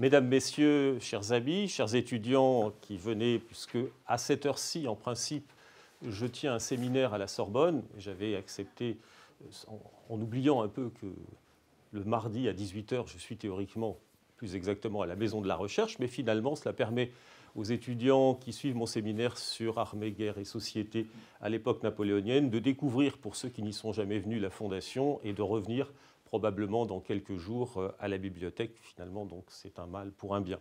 Mesdames, Messieurs, chers amis, chers étudiants qui venez, puisque à cette heure-ci, en principe, je tiens un séminaire à la Sorbonne, j'avais accepté, en, oubliant un peu que le mardi à 18h, je suis théoriquement, plus exactement, à la Maison de la Recherche, mais finalement, cela permet aux étudiants qui suivent mon séminaire sur armée, guerre et société à l'époque napoléonienne de découvrir, pour ceux qui n'y sont jamais venus, la fondation et de revenir probablement dans quelques jours euh, à la bibliothèque. Finalement, donc c'est un mal pour un bien.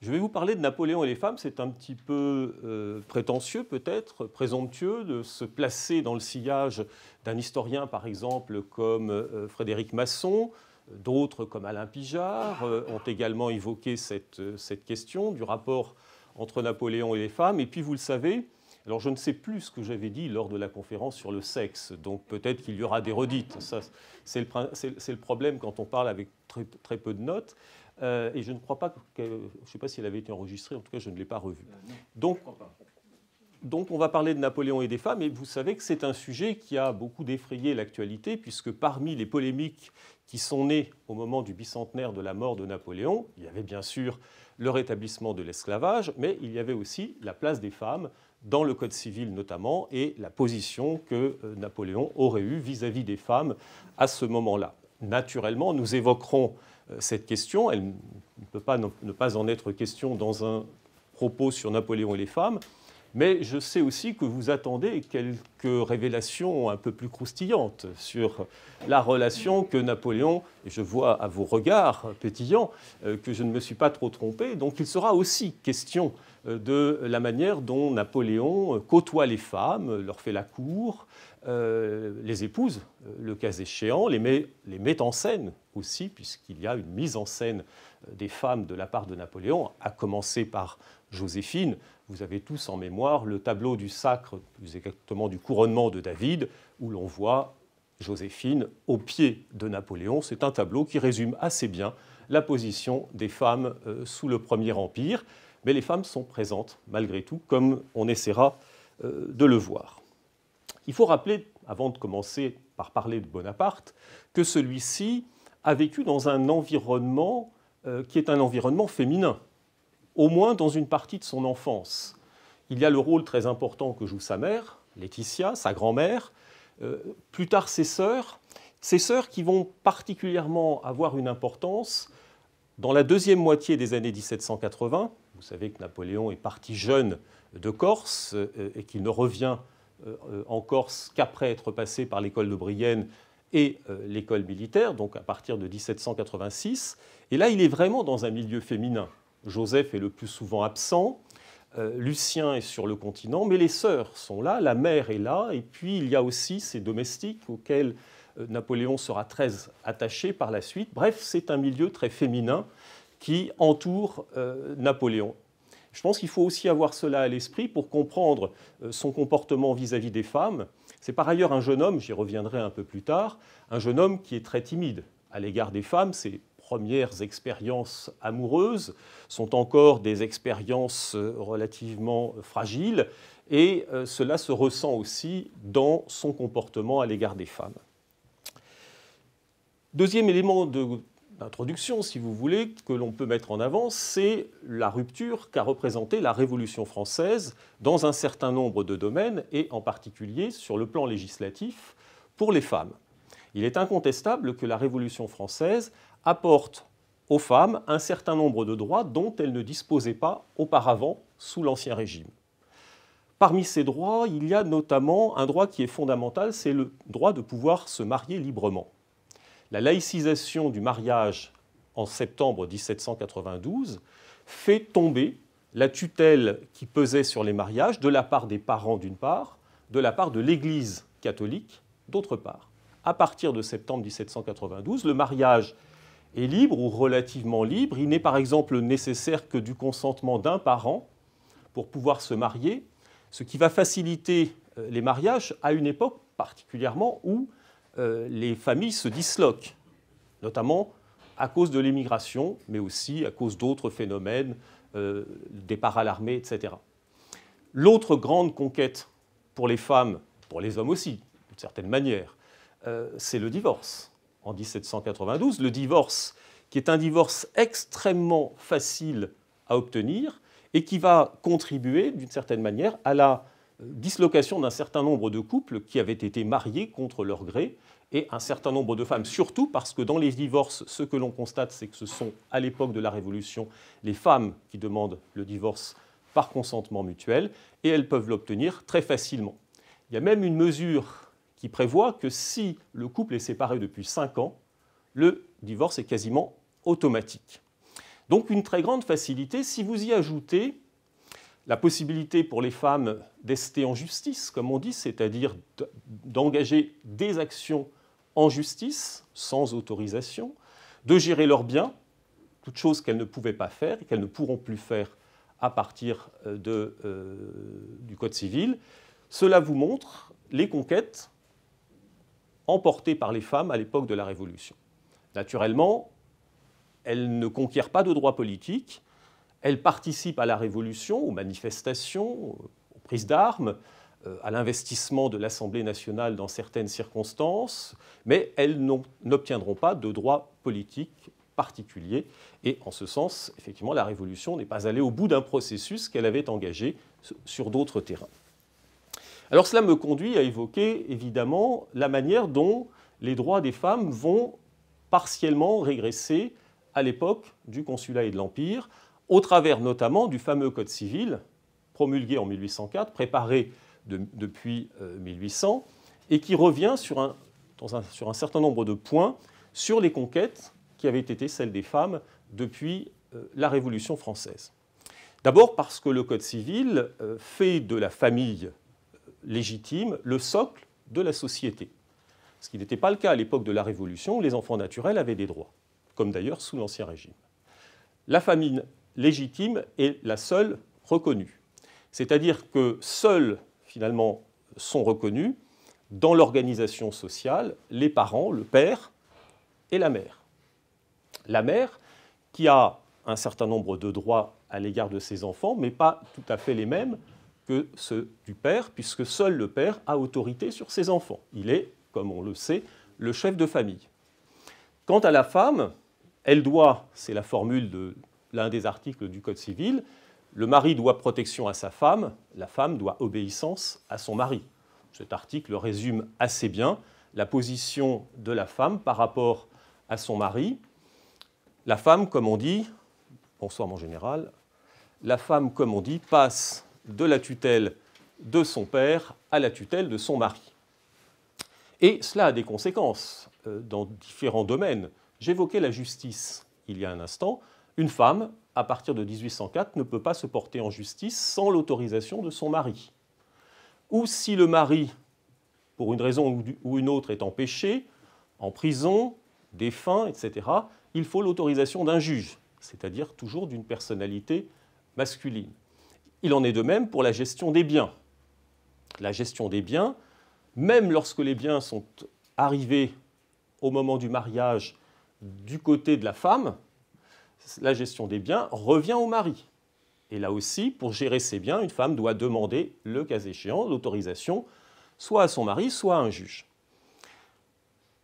Je vais vous parler de Napoléon et les femmes. C'est un petit peu euh, prétentieux, peut-être, présomptueux de se placer dans le sillage d'un historien, par exemple, comme euh, Frédéric Masson. D'autres, comme Alain Pijard, ont également évoqué cette question du rapport entre Napoléon et les femmes. Et puis, vous le savez, alors je ne sais plus ce que j'avais dit lors de la conférence sur le sexe, donc peut-être qu'il y aura des redites. Ça, c'est le, problème quand on parle avec très, peu de notes. Euh, et je ne crois pas que, je ne sais pas si elle avait été enregistrée, en tout cas je ne l'ai pas revue. Euh, donc, donc on va parler de Napoléon et des femmes, et vous savez que c'est un sujet qui a beaucoup défrayé l'actualité, puisque parmi les polémiques qui sont nées au moment du bicentenaire de la mort de Napoléon, il y avait bien sûr le rétablissement de l'esclavage, mais il y avait aussi la place des femmes dans le Code civil notamment, et la position que euh, Napoléon aurait eue vis-à-vis des femmes à ce moment-là. Naturellement, nous évoquerons euh, cette question, elle ne peut pas ne pas en être question dans un propos sur Napoléon et les femmes, mais je sais aussi que vous attendez quelques révélations un peu plus croustillantes sur la relation que Napoléon, et je vois à vos regards pétillants euh, que je ne me suis pas trop trompé, donc il sera aussi question euh, de la manière dont Napoléon euh, côtoie les femmes, leur fait la cour, euh, les épouses, euh, le cas échéant, les met, en scène aussi, puisqu'il y a une mise en scène euh, des femmes de la part de Napoléon, à commencer par Joséphine. Vous avez tous en mémoire le tableau du sacre, plus exactement du couronnement de David, où l'on voit Joséphine au pied de Napoléon. C'est un tableau qui résume assez bien la position des femmes sous le Premier Empire, mais les femmes sont présentes malgré tout, comme on essaiera de le voir. Il faut rappeler, avant de commencer par parler de Bonaparte, que celui-ci a vécu dans un environnement euh, qui est un environnement féminin, au moins dans une partie de son enfance. Il y a le rôle très important que joue sa mère, Laetitia, sa grand-mère, euh, plus tard ses sœurs, ces sœurs qui vont particulièrement avoir une importance dans la deuxième moitié des années 1780. Vous savez que Napoléon est parti jeune de Corse euh, et qu'il ne revient euh, euh, en Corse qu'après être passé par l'école de Brienne et euh, l'école militaire, donc à partir de 1786. Et là, il est vraiment dans un milieu féminin. Joseph est le plus souvent absent, Lucien est sur le continent, mais les sœurs sont là, la mère est là, et puis il y a aussi ses domestiques auxquels Napoléon sera très attaché par la suite. Bref, c'est un milieu très féminin qui entoure Napoléon. Je pense qu'il faut aussi avoir cela à l'esprit pour comprendre euh, son comportement vis-à-vis des femmes. C'est par ailleurs un jeune homme, j'y reviendrai un peu plus tard, un jeune homme qui est très timide à l'égard des femmes. Ses premières expériences amoureuses sont encore des expériences euh, relativement fragiles et euh, cela se ressent aussi dans son comportement à l'égard des femmes. Deuxième élément de introduction, si vous voulez, que l'on peut mettre en avant, c'est la rupture qu'a représentée la Révolution française dans un certain nombre de domaines, et en particulier sur le plan législatif pour les femmes. Il est incontestable que la Révolution française apporte aux femmes un certain nombre de droits dont elles ne disposaient pas auparavant sous l'Ancien Régime. Parmi ces droits, il y a notamment un droit qui est fondamental, c'est le droit de pouvoir se marier librement la laïcisation du mariage en septembre 1792 fait tomber la tutelle qui pesait sur les mariages de la part des parents d'une part, de la part de l'Église catholique d'autre part. À partir de septembre 1792, le mariage est libre ou relativement libre. Il n'est par exemple nécessaire que du consentement d'un parent pour pouvoir se marier, ce qui va faciliter euh, les mariages à une époque particulièrement où euh, les familles se disloquent, notamment à cause de l'immigration, mais aussi à cause d'autres phénomènes, euh, départ à l'armée, etc. L'autre grande conquête pour les femmes, pour les hommes aussi, d'une certaine manière, euh, c'est le divorce. En 1792, le divorce, qui est un divorce extrêmement facile à obtenir et qui va contribuer, d'une certaine manière, à la dislocation d'un certain nombre de couples qui avaient été mariés contre leur gré et un certain nombre de femmes, surtout parce que dans les divorces, ce que l'on constate, c'est que ce sont, à l'époque de la Révolution, les femmes qui demandent le divorce par consentement mutuel, et elles peuvent l'obtenir très facilement. Il y a même une mesure qui prévoit que si le couple est séparé depuis 5 ans, le divorce est quasiment automatique. Donc une très grande facilité, si vous y ajoutez la possibilité pour les femmes d'ester en justice, comme on dit, c'est-à-dire d'engager des actions en justice sans autorisation, de gérer leurs biens, toutes choses qu'elles ne pouvaient pas faire et qu'elles ne pourront plus faire à partir euh, euh, du Code civil. Cela vous montre les conquêtes emportées par les femmes à l'époque de la Révolution. Naturellement, elles ne conquièrent pas de droits politiques, elles participent à la révolution, aux manifestations, aux prises d'armes, euh, à l'investissement de l'Assemblée nationale dans certaines circonstances, mais elles n'obtiendront pas de droits politiques particuliers. Et en ce sens, effectivement, la Révolution n'est pas allée au bout d'un processus qu'elle avait engagé sur d'autres terrains. Alors cela me conduit à évoquer évidemment la manière dont les droits des femmes vont partiellement régresser à l'époque du Consulat et de l'Empire, au travers notamment du fameux Code civil promulgué en 1804, préparé depuis 1800, euh, et qui revient sur un, sur un certain nombre de points sur les conquêtes qui avaient été celles des femmes depuis euh, la Révolution française. D'abord parce que le Code civil euh, fait de la famille légitime le socle de la société, ce qui n'était pas le cas à l'époque de la Révolution où les enfants naturels avaient des droits, comme d'ailleurs sous l'Ancien Régime. La famille légitime est la seule reconnue. C'est-à-dire que seuls, finalement, sont reconnus dans l'organisation sociale les parents, le père et la mère. La mère qui a un certain nombre de droits à l'égard de ses enfants, mais pas tout à fait les mêmes que ceux du père, puisque seul le père a autorité sur ses enfants. Il est, comme on le sait, le chef de famille. Quant à la femme, elle doit, c'est la formule de l'un des articles du Code civil, le mari doit protection à sa femme, la femme doit obéissance à son mari. Cet article résume assez bien la position de la femme par rapport à son mari. La femme, comme on dit, bonsoir mon général, la femme, comme on dit, passe de la tutelle de son père à la tutelle de son mari. Et cela a des conséquences euh, dans différents domaines. J'évoquais la justice il y a un instant. Une femme, à partir de 1804, ne peut pas se porter en justice sans l'autorisation de son mari. Ou si le mari, pour une raison ou une autre, est empêché, en prison, défunt, etc., il faut l'autorisation d'un juge, c'est-à-dire toujours d'une personnalité masculine. Il en est de même pour la gestion des biens. La gestion des biens, même lorsque les biens sont arrivés au moment du mariage du côté de la femme, la gestion des biens revient au mari. Et là aussi, pour gérer ses biens, une femme doit demander, le cas échéant, l'autorisation soit à son mari, soit à un juge.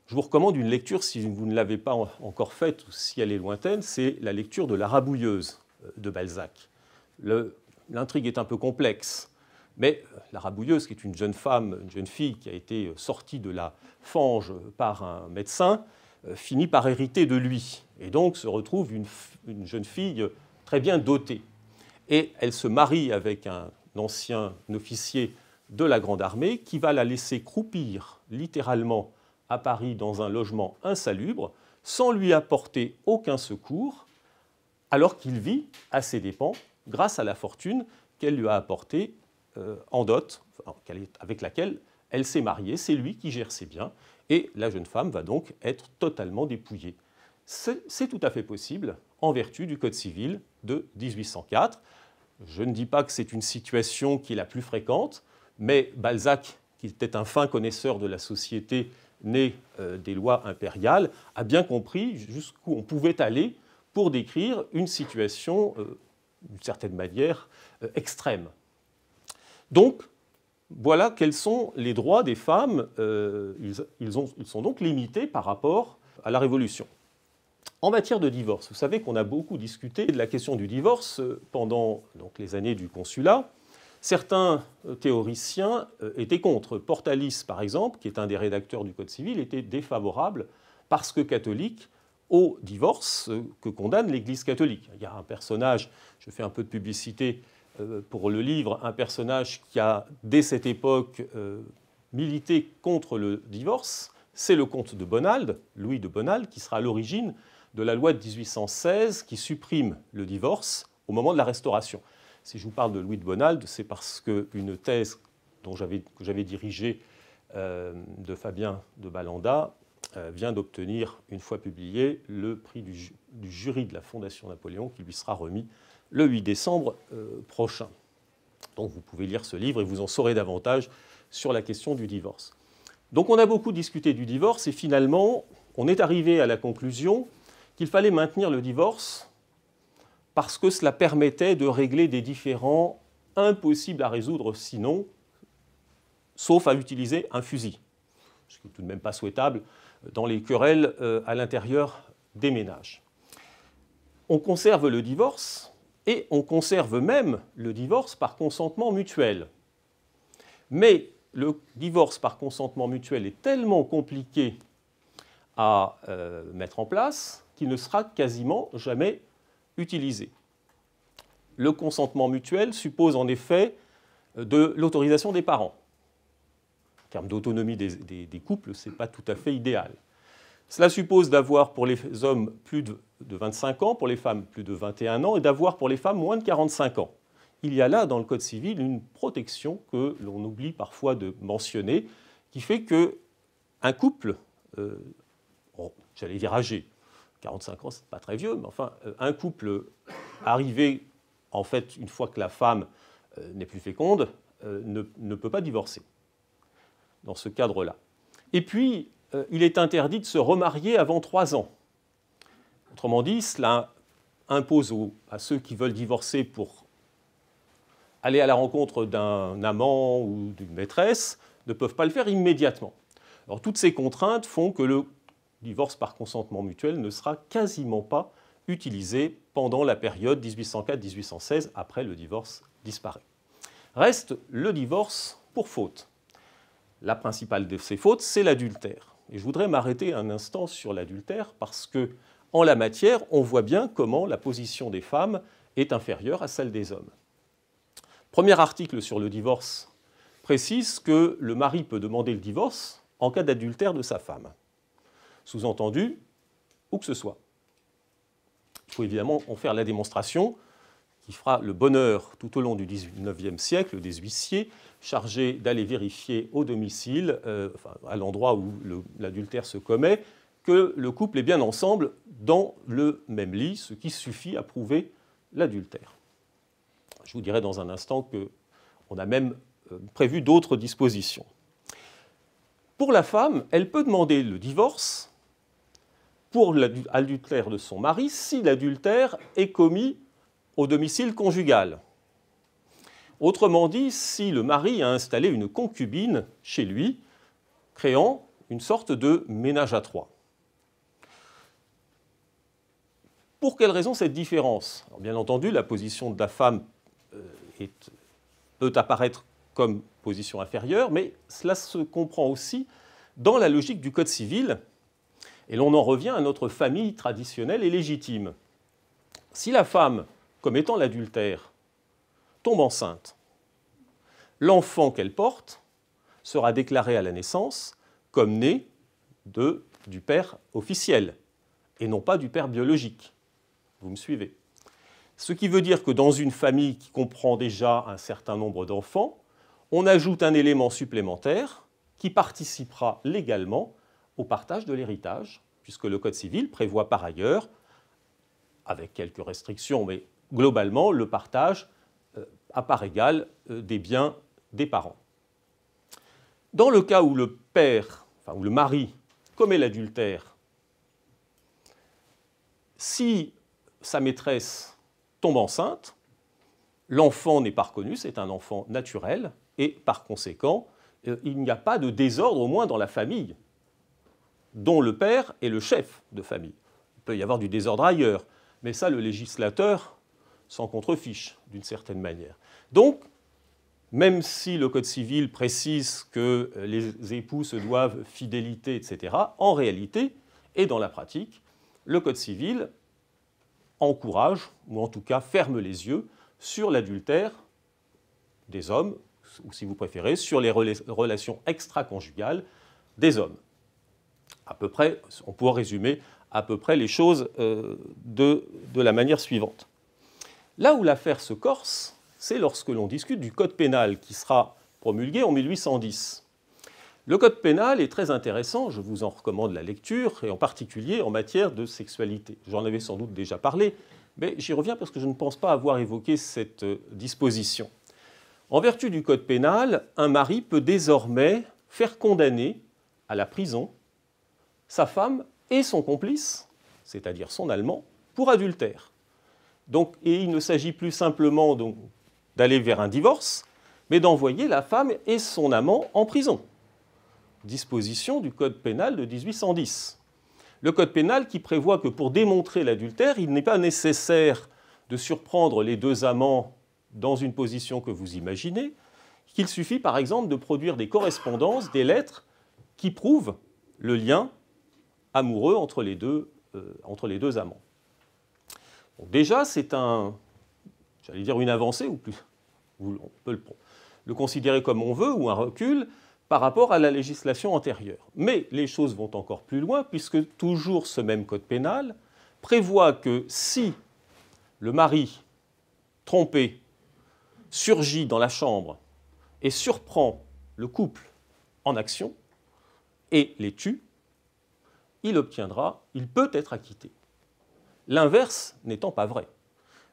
Je vous recommande une lecture, si vous ne l'avez pas encore faite ou si elle est lointaine, c'est la lecture de La Rabouilleuse euh, de Balzac. L'intrigue est un peu complexe, mais euh, La Rabouilleuse, qui est une jeune femme, une jeune fille qui a été euh, sortie de la fange par un médecin, euh, finit par hériter de lui. Et donc se retrouve une, jeune fille très bien dotée. Et elle se marie avec un ancien officier de la Grande Armée qui va la laisser croupir littéralement à Paris dans un logement insalubre sans lui apporter aucun secours alors qu'il vit à ses dépens grâce à la fortune qu'elle lui a apportée euh, en dot, avec laquelle elle s'est mariée. C'est lui qui gère ses biens et la jeune femme va donc être totalement dépouillée. C'est tout à fait possible en vertu du Code civil de 1804. Je ne dis pas que c'est une situation qui est la plus fréquente, mais Balzac, qui était un fin connaisseur de la société née euh, des lois impériales, a bien compris jusqu'où on pouvait aller pour décrire une situation, euh, d'une certaine manière, euh, extrême. Donc, voilà quels sont les droits des femmes. Euh, ils, sont donc limités par rapport à la Révolution. En matière de divorce, vous savez qu'on a beaucoup discuté de la question du divorce euh, pendant les années du consulat. Certains euh, théoriciens étaient contre. Portalis, par exemple, qui est un des rédacteurs du Code civil, était défavorable parce que catholique au divorce que condamne l'Église catholique. Il y a un personnage, je fais un peu de publicité, euh, pour le livre un personnage qui a, dès cette époque, euh, milité contre le divorce. C'est le comte de Bonald, Louis de Bonald, qui sera à l'origine de la loi de 1816 qui supprime le divorce au moment de la Restauration. Si je vous parle de Louis de Bonald, c'est parce qu'une thèse dont que j'avais dirigée euh, de Fabien de Balanda vient d'obtenir, une fois publiée, le prix du, du jury de la Fondation Napoléon qui lui sera remis le 8 décembre euh, prochain. Donc vous pouvez lire ce livre et vous en saurez davantage sur la question du divorce. Donc on a beaucoup discuté du divorce et finalement on est arrivé à la conclusion qu'il fallait maintenir le divorce parce que cela permettait de régler des différends impossibles à résoudre sinon, sauf à utiliser un fusil, ce qui n'est tout de même pas souhaitable dans les querelles euh, à l'intérieur des ménages on conserve le divorce et on conserve même le divorce par consentement mutuel. Mais le divorce par consentement mutuel est tellement compliqué à euh, mettre en place qu'il ne sera quasiment jamais utilisé. Le consentement mutuel suppose en effet euh, de l'autorisation des parents. En termes d'autonomie des, des couples, ce n'est pas tout à fait idéal. Cela suppose d'avoir pour les hommes plus de 25 ans, pour les femmes plus de 21 ans et d'avoir pour les femmes moins de 45 ans. Il y a là, dans le Code civil, une protection que l'on oublie parfois de mentionner, qui fait que un couple, euh, j'allais dire âgé, 45 ans, c'est pas très vieux, mais enfin, euh, un couple arrivé, en fait, une fois que la femme euh, n'est plus féconde, ne, ne peut pas divorcer dans ce cadre-là. Et puis, euh, il est interdit de se remarier avant trois ans. Autrement dit, cela impose à ceux qui veulent divorcer pour aller à la rencontre d'un amant ou d'une maîtresse ne peuvent pas le faire immédiatement. toutes ces contraintes font que le divorce par consentement mutuel ne sera quasiment pas utilisé pendant la période 1804-1816, après le divorce disparaît. Reste le divorce pour faute. La principale de ces fautes, c'est l'adultère. Et je voudrais m'arrêter un instant sur l'adultère parce que, en la matière, on voit bien comment la position des femmes est inférieure à celle des hommes. Premier article sur le divorce précise que le mari peut demander le divorce en cas d'adultère de sa femme. Sous-entendu, où que ce soit. Il faut évidemment en faire la démonstration il fera le bonheur tout au long du XIXe siècle des huissiers chargés d'aller vérifier au domicile, euh, à l'endroit où l'adultère se commet, que le couple est bien ensemble dans le même lit, ce qui suffit à prouver l'adultère. Je vous dirai dans un instant qu'on a même euh, prévu d'autres dispositions. Pour la femme, elle peut demander le divorce pour l'adultère de son mari si l'adultère est commis au domicile conjugal. Autrement dit, si le mari a installé une concubine chez lui, créant une sorte de ménage à trois. Pour quelle raison cette différence Bien entendu, la position de la femme euh, peut apparaître comme position inférieure, mais cela se comprend aussi dans la logique du Code civil, et l'on en revient à notre famille traditionnelle et légitime. Si la femme étant l'adultère tombe enceinte. L'enfant qu'elle porte sera déclaré à la naissance comme né de, du père officiel et non pas du père biologique. Vous me suivez Ce qui veut dire que dans une famille qui comprend déjà un certain nombre d'enfants, on ajoute un élément supplémentaire qui participera légalement au partage de l'héritage, puisque le Code civil prévoit par ailleurs, avec quelques restrictions, mais globalement le partage euh, à part égale euh, des biens des parents. Dans le cas où le père, enfin le mari commet l'adultère, si sa maîtresse tombe enceinte, l'enfant n'est pas reconnu, c'est un enfant naturel, et par conséquent, euh, il n'y a pas de désordre, au moins dans la famille, dont le père est le chef de famille. Il peut y avoir du désordre ailleurs, mais ça, le législateur s'en contrefiche d'une certaine manière. Donc, même si le Code civil précise que les époux se doivent fidélité, etc., en réalité et dans la pratique, le Code civil encourage, ou en tout cas ferme les yeux, sur l'adultère des hommes, ou si vous préférez, sur les relations extra-conjugales des hommes. À peu près, on pourrait résumer à peu près les choses euh, de, de la manière suivante. Là où l'affaire se corse, c'est lorsque l'on discute du Code pénal qui sera promulgué en 1810. Le Code pénal est très intéressant, je vous en recommande la lecture, et en particulier en matière de sexualité. J'en avais sans doute déjà parlé, mais j'y reviens parce que je ne pense pas avoir évoqué cette euh, disposition. En vertu du Code pénal, un mari peut désormais faire condamner à la prison sa femme et son complice, c'est-à-dire son Allemand, pour adultère. Donc, et il ne s'agit plus simplement d'aller vers un divorce, mais d'envoyer la femme et son amant en prison. Disposition du Code pénal de 1810. Le Code pénal qui prévoit que pour démontrer l'adultère, il n'est pas nécessaire de surprendre les deux amants dans une position que vous imaginez, qu'il suffit par exemple de produire des correspondances, des lettres qui prouvent le lien amoureux entre les deux euh, amants déjà, c'est un, j'allais dire une avancée ou plus, on peut le, le considérer comme on veut ou un recul par rapport à la législation antérieure. Mais les choses vont encore plus loin puisque toujours ce même code pénal prévoit que si le mari trompé surgit dans la chambre et surprend le couple en action et les tue, il obtiendra, il peut être acquitté. L'inverse n'étant pas vrai.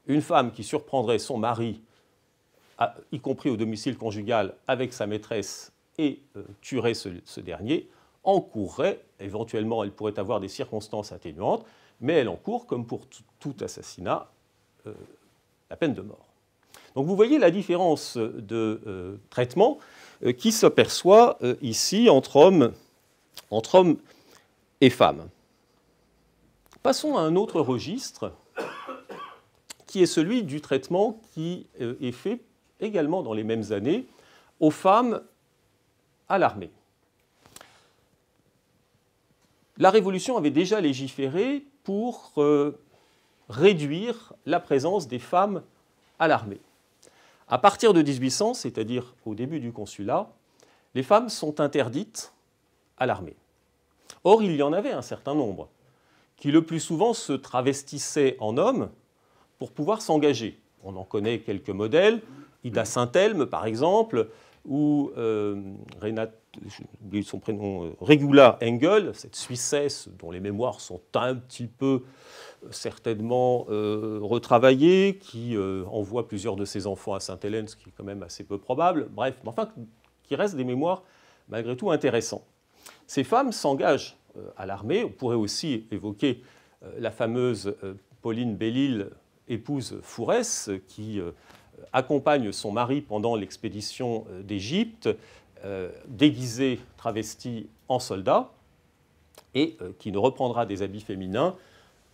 Une femme qui surprendrait son mari, y compris au domicile conjugal, avec sa maîtresse et euh, tuerait ce, dernier, encourrait, éventuellement elle pourrait avoir des circonstances atténuantes, mais elle encourt, comme pour tout assassinat, euh, la peine de mort. Donc vous voyez la différence de euh, traitement qui s'aperçoit ici entre hommes et femmes. Passons à un autre registre, qui est celui du traitement qui euh, est fait également dans les mêmes années aux femmes à l'armée. La Révolution avait déjà légiféré pour euh, réduire la présence des femmes à l'armée. À partir de 1800, c'est-à-dire au début du consulat, les femmes sont interdites à l'armée. Or, il y en avait un certain nombre qui le plus souvent se travestissaient en hommes pour pouvoir s'engager. On en connaît quelques modèles, Ida Saint-Elme par exemple, ou euh, Renate, son prénom, euh, Regula Engel, cette Suissesse dont les mémoires sont un petit peu euh, certainement euh, retravaillées, qui envoie plusieurs de ses enfants à Sainte-Hélène, ce qui est quand même assez peu probable, bref, mais enfin, qui reste des mémoires malgré tout intéressantes. Ces femmes s'engagent euh, à l'armée. On pourrait aussi évoquer euh, la fameuse euh, Pauline Bellil, épouse Fourès, qui accompagne son mari pendant l'expédition d'Égypte, déguisée, travestie en soldat, et qui ne reprendra des habits féminins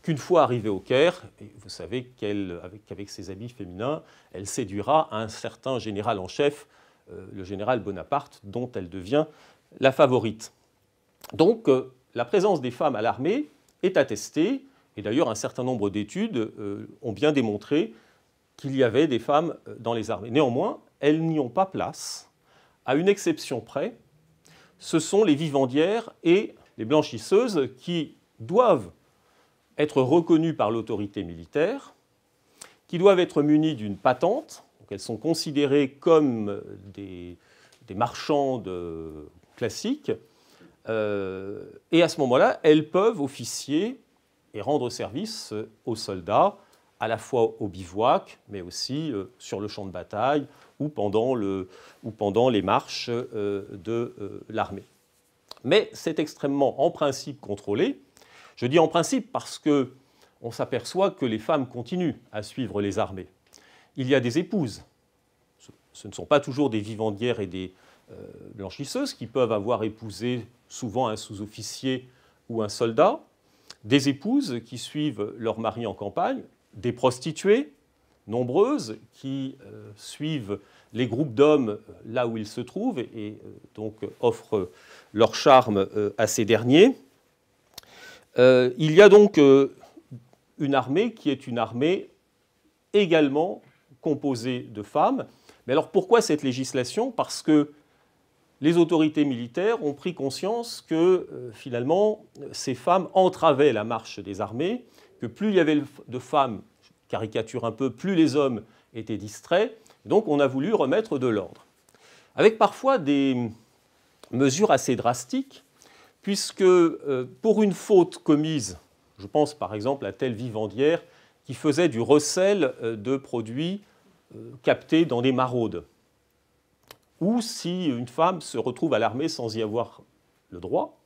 qu'une fois arrivée au Caire, vous savez qu'avec avec ses habits féminins, elle séduira un certain général en chef, le général Bonaparte, dont elle devient la favorite. Donc, la présence des femmes à l'armée est attestée, et d'ailleurs un certain nombre d'études euh, ont bien démontré qu'il y avait des femmes euh, dans les armées. Néanmoins, elles n'y ont pas place, à une exception près, ce sont les vivandières et les blanchisseuses qui doivent être reconnues par l'autorité militaire, qui doivent être munies d'une patente, donc elles sont considérées comme des, des marchandes classiques, euh, et à ce moment-là, elles peuvent officier et rendre service euh, aux soldats, à la fois au bivouac, mais aussi euh, sur le champ de bataille ou pendant, le, ou pendant les marches de l'armée. Mais c'est extrêmement, en principe, contrôlé. Je dis en principe parce que on s'aperçoit que les femmes continuent à suivre les armées. Il y a des épouses. Ce ne sont pas toujours des vivandières et des, euh, blanchisseuses qui peuvent avoir épousé souvent un sous-officier ou un soldat, des épouses qui suivent leur mari en campagne, des prostituées nombreuses qui euh, suivent les groupes d'hommes euh, là où ils se trouvent et, donc offrent leur charme à ces derniers. il y a donc une armée qui est une armée également composée de femmes. Mais alors pourquoi cette législation Parce que les autorités militaires ont pris conscience que euh, finalement ces femmes entravaient la marche des armées, que plus il y avait de femmes, je caricature un peu, plus les hommes étaient distraits, donc on a voulu remettre de l'ordre. Avec parfois des mesures assez drastiques, puisque euh, pour une faute commise, je pense par exemple à telle vivandière qui faisait du recel euh, de produits captés dans des maraudes ou si une femme se retrouve à l'armée sans y avoir le droit.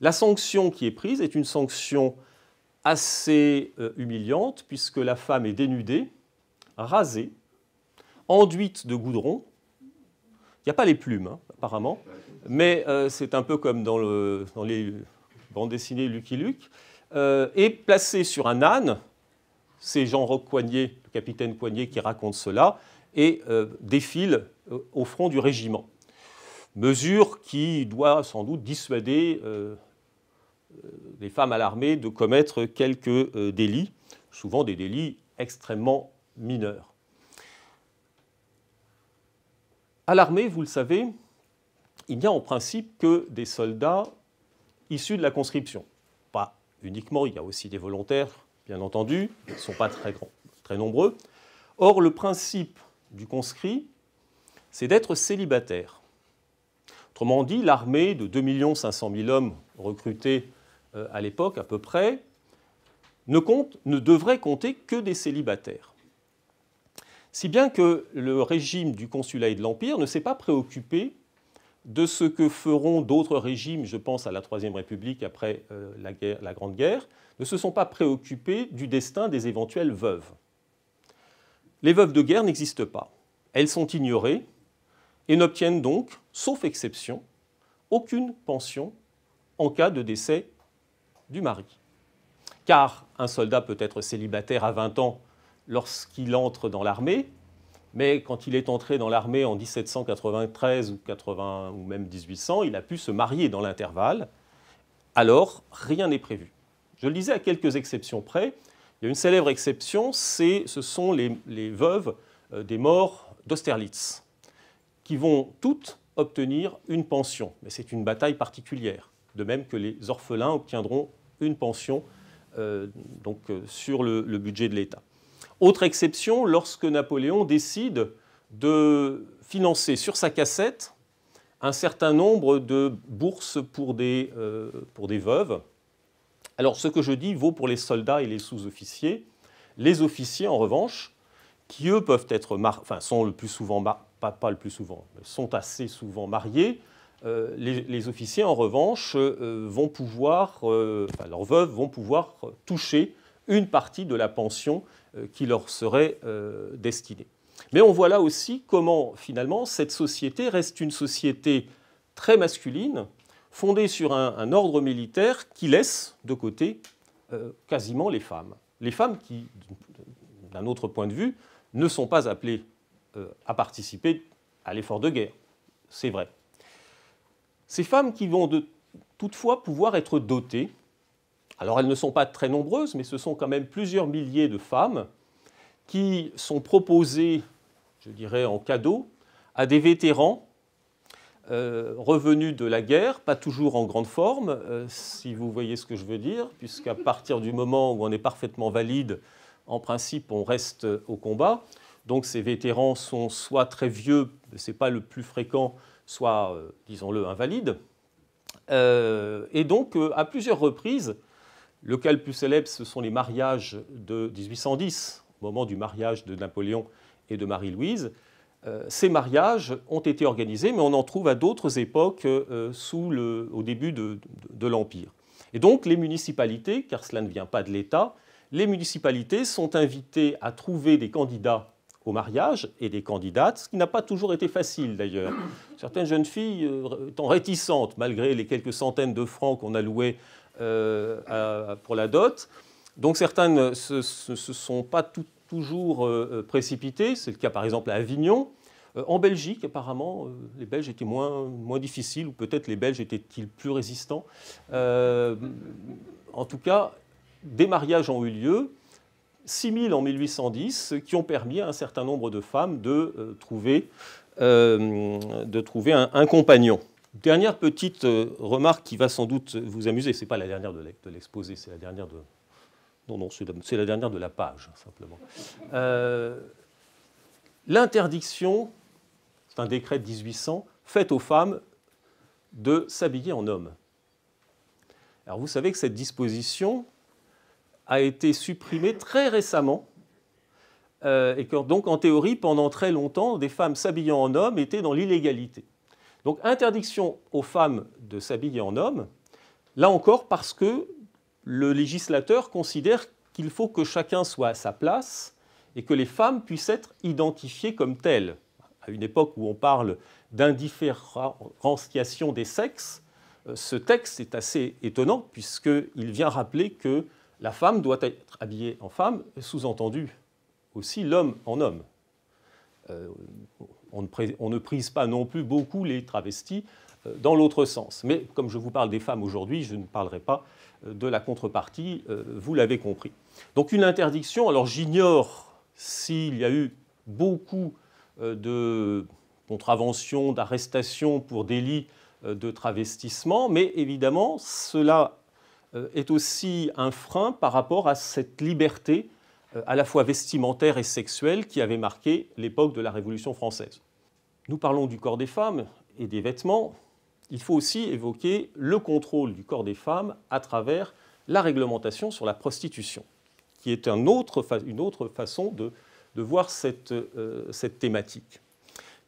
La sanction qui est prise est une sanction assez euh, humiliante puisque la femme est dénudée, rasée, enduite de goudron. Il n'y a pas les plumes, hein, apparemment, mais euh, c'est un peu comme dans, les bandes dessinées Lucky Luke, euh, et placée sur un âne. C'est Jean Roch Coignet, le capitaine Coignet, qui raconte cela et euh, défilent euh, au front du régiment. Mesure qui doit sans doute dissuader euh, les femmes à l'armée de commettre quelques délits, souvent des délits extrêmement mineurs. À l'armée, vous le savez, il n'y a en principe que des soldats issus de la conscription. Pas uniquement, il y a aussi des volontaires, bien entendu, ils ne sont pas très, grands, très nombreux. Or, le principe du conscrit, c'est d'être célibataire. Autrement dit, l'armée de 2 500 000 hommes recrutés euh, à l'époque à peu près ne, devrait compter que des célibataires. Si bien que le régime du consulat et de l'Empire ne s'est pas préoccupé de ce que feront d'autres régimes, je pense à la Troisième République après euh, la, la Grande Guerre, ne se sont pas préoccupés du destin des éventuelles veuves les veuves de guerre n'existent pas. Elles sont ignorées et n'obtiennent donc, sauf exception, aucune pension en cas de décès du mari. Car un soldat peut être célibataire à 20 ans lorsqu'il entre dans l'armée, mais quand il est entré dans l'armée en 1793 ou 80 ou même 1800, il a pu se marier dans l'intervalle. Alors, rien n'est prévu. Je le disais à quelques exceptions près, une célèbre exception, ce sont les, veuves euh, des morts d'Austerlitz, qui vont toutes obtenir une pension. Mais c'est une bataille particulière, de même que les orphelins obtiendront une pension euh, donc, euh, sur le, budget de l'État. Autre exception, lorsque Napoléon décide de financer sur sa cassette un certain nombre de bourses pour des veuves, alors ce que je dis vaut pour les soldats et les sous-officiers. Les officiers, en revanche, qui eux peuvent être, enfin sont le plus souvent, pas, pas le plus souvent, sont assez souvent mariés. Euh, les, officiers, en revanche, euh, vont pouvoir, euh, enfin, leurs veuves vont pouvoir toucher une partie de la pension qui leur serait destinée. Mais on voit là aussi comment, finalement, cette société reste une société très masculine, fondée sur un, ordre militaire qui laisse de côté euh, quasiment les femmes. Les femmes qui, d'un autre point de vue, ne sont pas appelées euh, à participer à l'effort de guerre. C'est vrai. Ces femmes qui vont de, toutefois pouvoir être dotées, alors elles ne sont pas très nombreuses, mais ce sont quand même plusieurs milliers de femmes qui sont proposées, je dirais, en cadeau à des vétérans euh, revenu de la guerre, pas toujours en grande forme, euh, si vous voyez ce que je veux dire, puisqu'à partir du moment où on est parfaitement valide, en principe, on reste au combat. Donc ces vétérans sont soit très vieux, ce n'est pas le plus fréquent, soit, euh, disons-le, invalides. et donc, à plusieurs reprises, le cas le plus célèbre, ce sont les mariages de 1810, au moment du mariage de Napoléon et de Marie-Louise. Euh, ces mariages ont été organisés, mais on en trouve à d'autres époques euh, sous le, au début de, l'Empire. Et donc les municipalités, car cela ne vient pas de l'État, les municipalités sont invitées à trouver des candidats au mariage et des candidates, ce qui n'a pas toujours été facile d'ailleurs. Certaines jeunes filles euh, étant réticentes, malgré les quelques centaines de francs qu'on a loués pour la dot, donc certaines ne se, sont pas tout toujours euh, euh, précipité. C'est le cas par exemple à Avignon. Euh, en Belgique, apparemment, les Belges étaient moins, moins difficiles, ou peut-être les Belges étaient-ils plus résistants. en tout cas, des mariages ont eu lieu, 6000 en 1810, qui ont permis à un certain nombre de femmes de trouver, de trouver un, un, compagnon. Dernière petite remarque qui va sans doute vous amuser, ce n'est pas la dernière de l'exposé, c'est la dernière de, non, non, c'est la, dernière de la page, simplement. Euh, l'interdiction, c'est un décret de 1800, faite aux femmes de s'habiller en homme. Alors vous savez que cette disposition a été supprimée très récemment, euh, et que donc en théorie, pendant très longtemps, des femmes s'habillant en homme étaient dans l'illégalité. Donc interdiction aux femmes de s'habiller en homme, là encore parce que le législateur considère qu'il faut que chacun soit à sa place et que les femmes puissent être identifiées comme telles. À une époque où on parle d'indifférenciation des sexes, euh, ce texte est assez étonnant puisqu'il vient rappeler que la femme doit être habillée en femme, sous-entendu aussi l'homme en homme. Euh, on, ne on, ne prise pas non plus beaucoup les travestis euh, dans l'autre sens. Mais comme je vous parle des femmes aujourd'hui, je ne parlerai pas de la contrepartie, euh, vous l'avez compris. Donc une interdiction, alors j'ignore s'il y a eu beaucoup euh, de contraventions, d'arrestations pour délits euh, de travestissement, mais évidemment cela est aussi un frein par rapport à cette liberté à la fois vestimentaire et sexuelle qui avait marqué l'époque de la Révolution française. Nous parlons du corps des femmes et des vêtements, il faut aussi évoquer le contrôle du corps des femmes à travers la réglementation sur la prostitution, qui est une autre façon de, voir euh, cette thématique.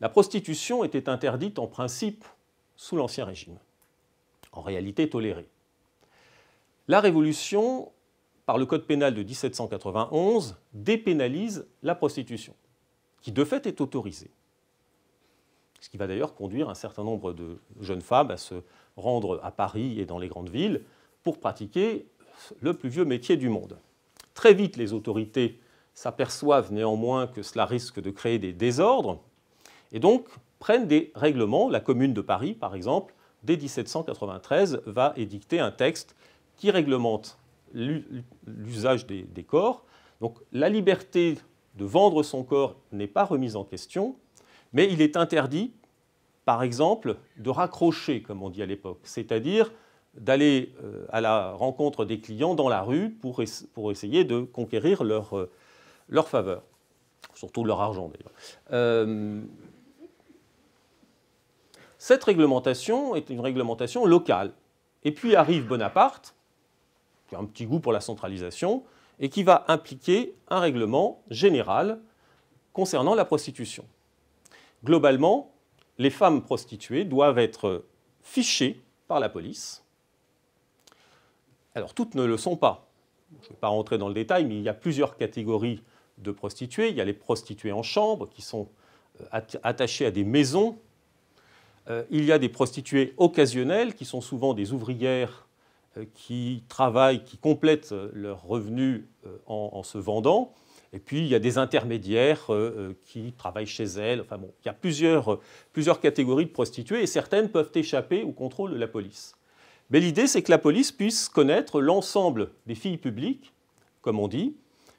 La prostitution était interdite en principe sous l'Ancien Régime, en réalité tolérée. La Révolution, par le Code pénal de 1791, dépénalise la prostitution, qui de fait est autorisée ce qui va d'ailleurs conduire un certain nombre de jeunes femmes à se rendre à Paris et dans les grandes villes pour pratiquer le plus vieux métier du monde. Très vite, les autorités s'aperçoivent néanmoins que cela risque de créer des désordres et donc prennent des règlements. La commune de Paris, par exemple, dès 1793, va édicter un texte qui réglemente l'usage des, corps. Donc la liberté de vendre son corps n'est pas remise en question, mais il est interdit, par exemple, de raccrocher, comme on dit à l'époque, c'est-à-dire d'aller euh, à la rencontre des clients dans la rue pour, essayer de conquérir euh, leur, faveur, surtout leur argent d'ailleurs. Euh, cette réglementation est une réglementation locale. Et puis arrive Bonaparte, qui a un petit goût pour la centralisation, et qui va impliquer un règlement général concernant la prostitution. Globalement, les femmes prostituées doivent être fichées par la police. Alors toutes ne le sont pas. Je ne vais pas rentrer dans le détail, mais il y a plusieurs catégories de prostituées. Il y a les prostituées en chambre qui sont euh, attachées à des maisons. Euh, il y a des prostituées occasionnelles qui sont souvent des ouvrières euh, qui travaillent, qui complètent leurs revenus en, en se vendant. Et puis, il y a des intermédiaires euh, euh, qui travaillent chez elles. Enfin bon, il y a euh, plusieurs, catégories de prostituées et certaines peuvent échapper au contrôle de la police. Mais l'idée, c'est que la police puisse connaître l'ensemble des filles publiques, comme on dit,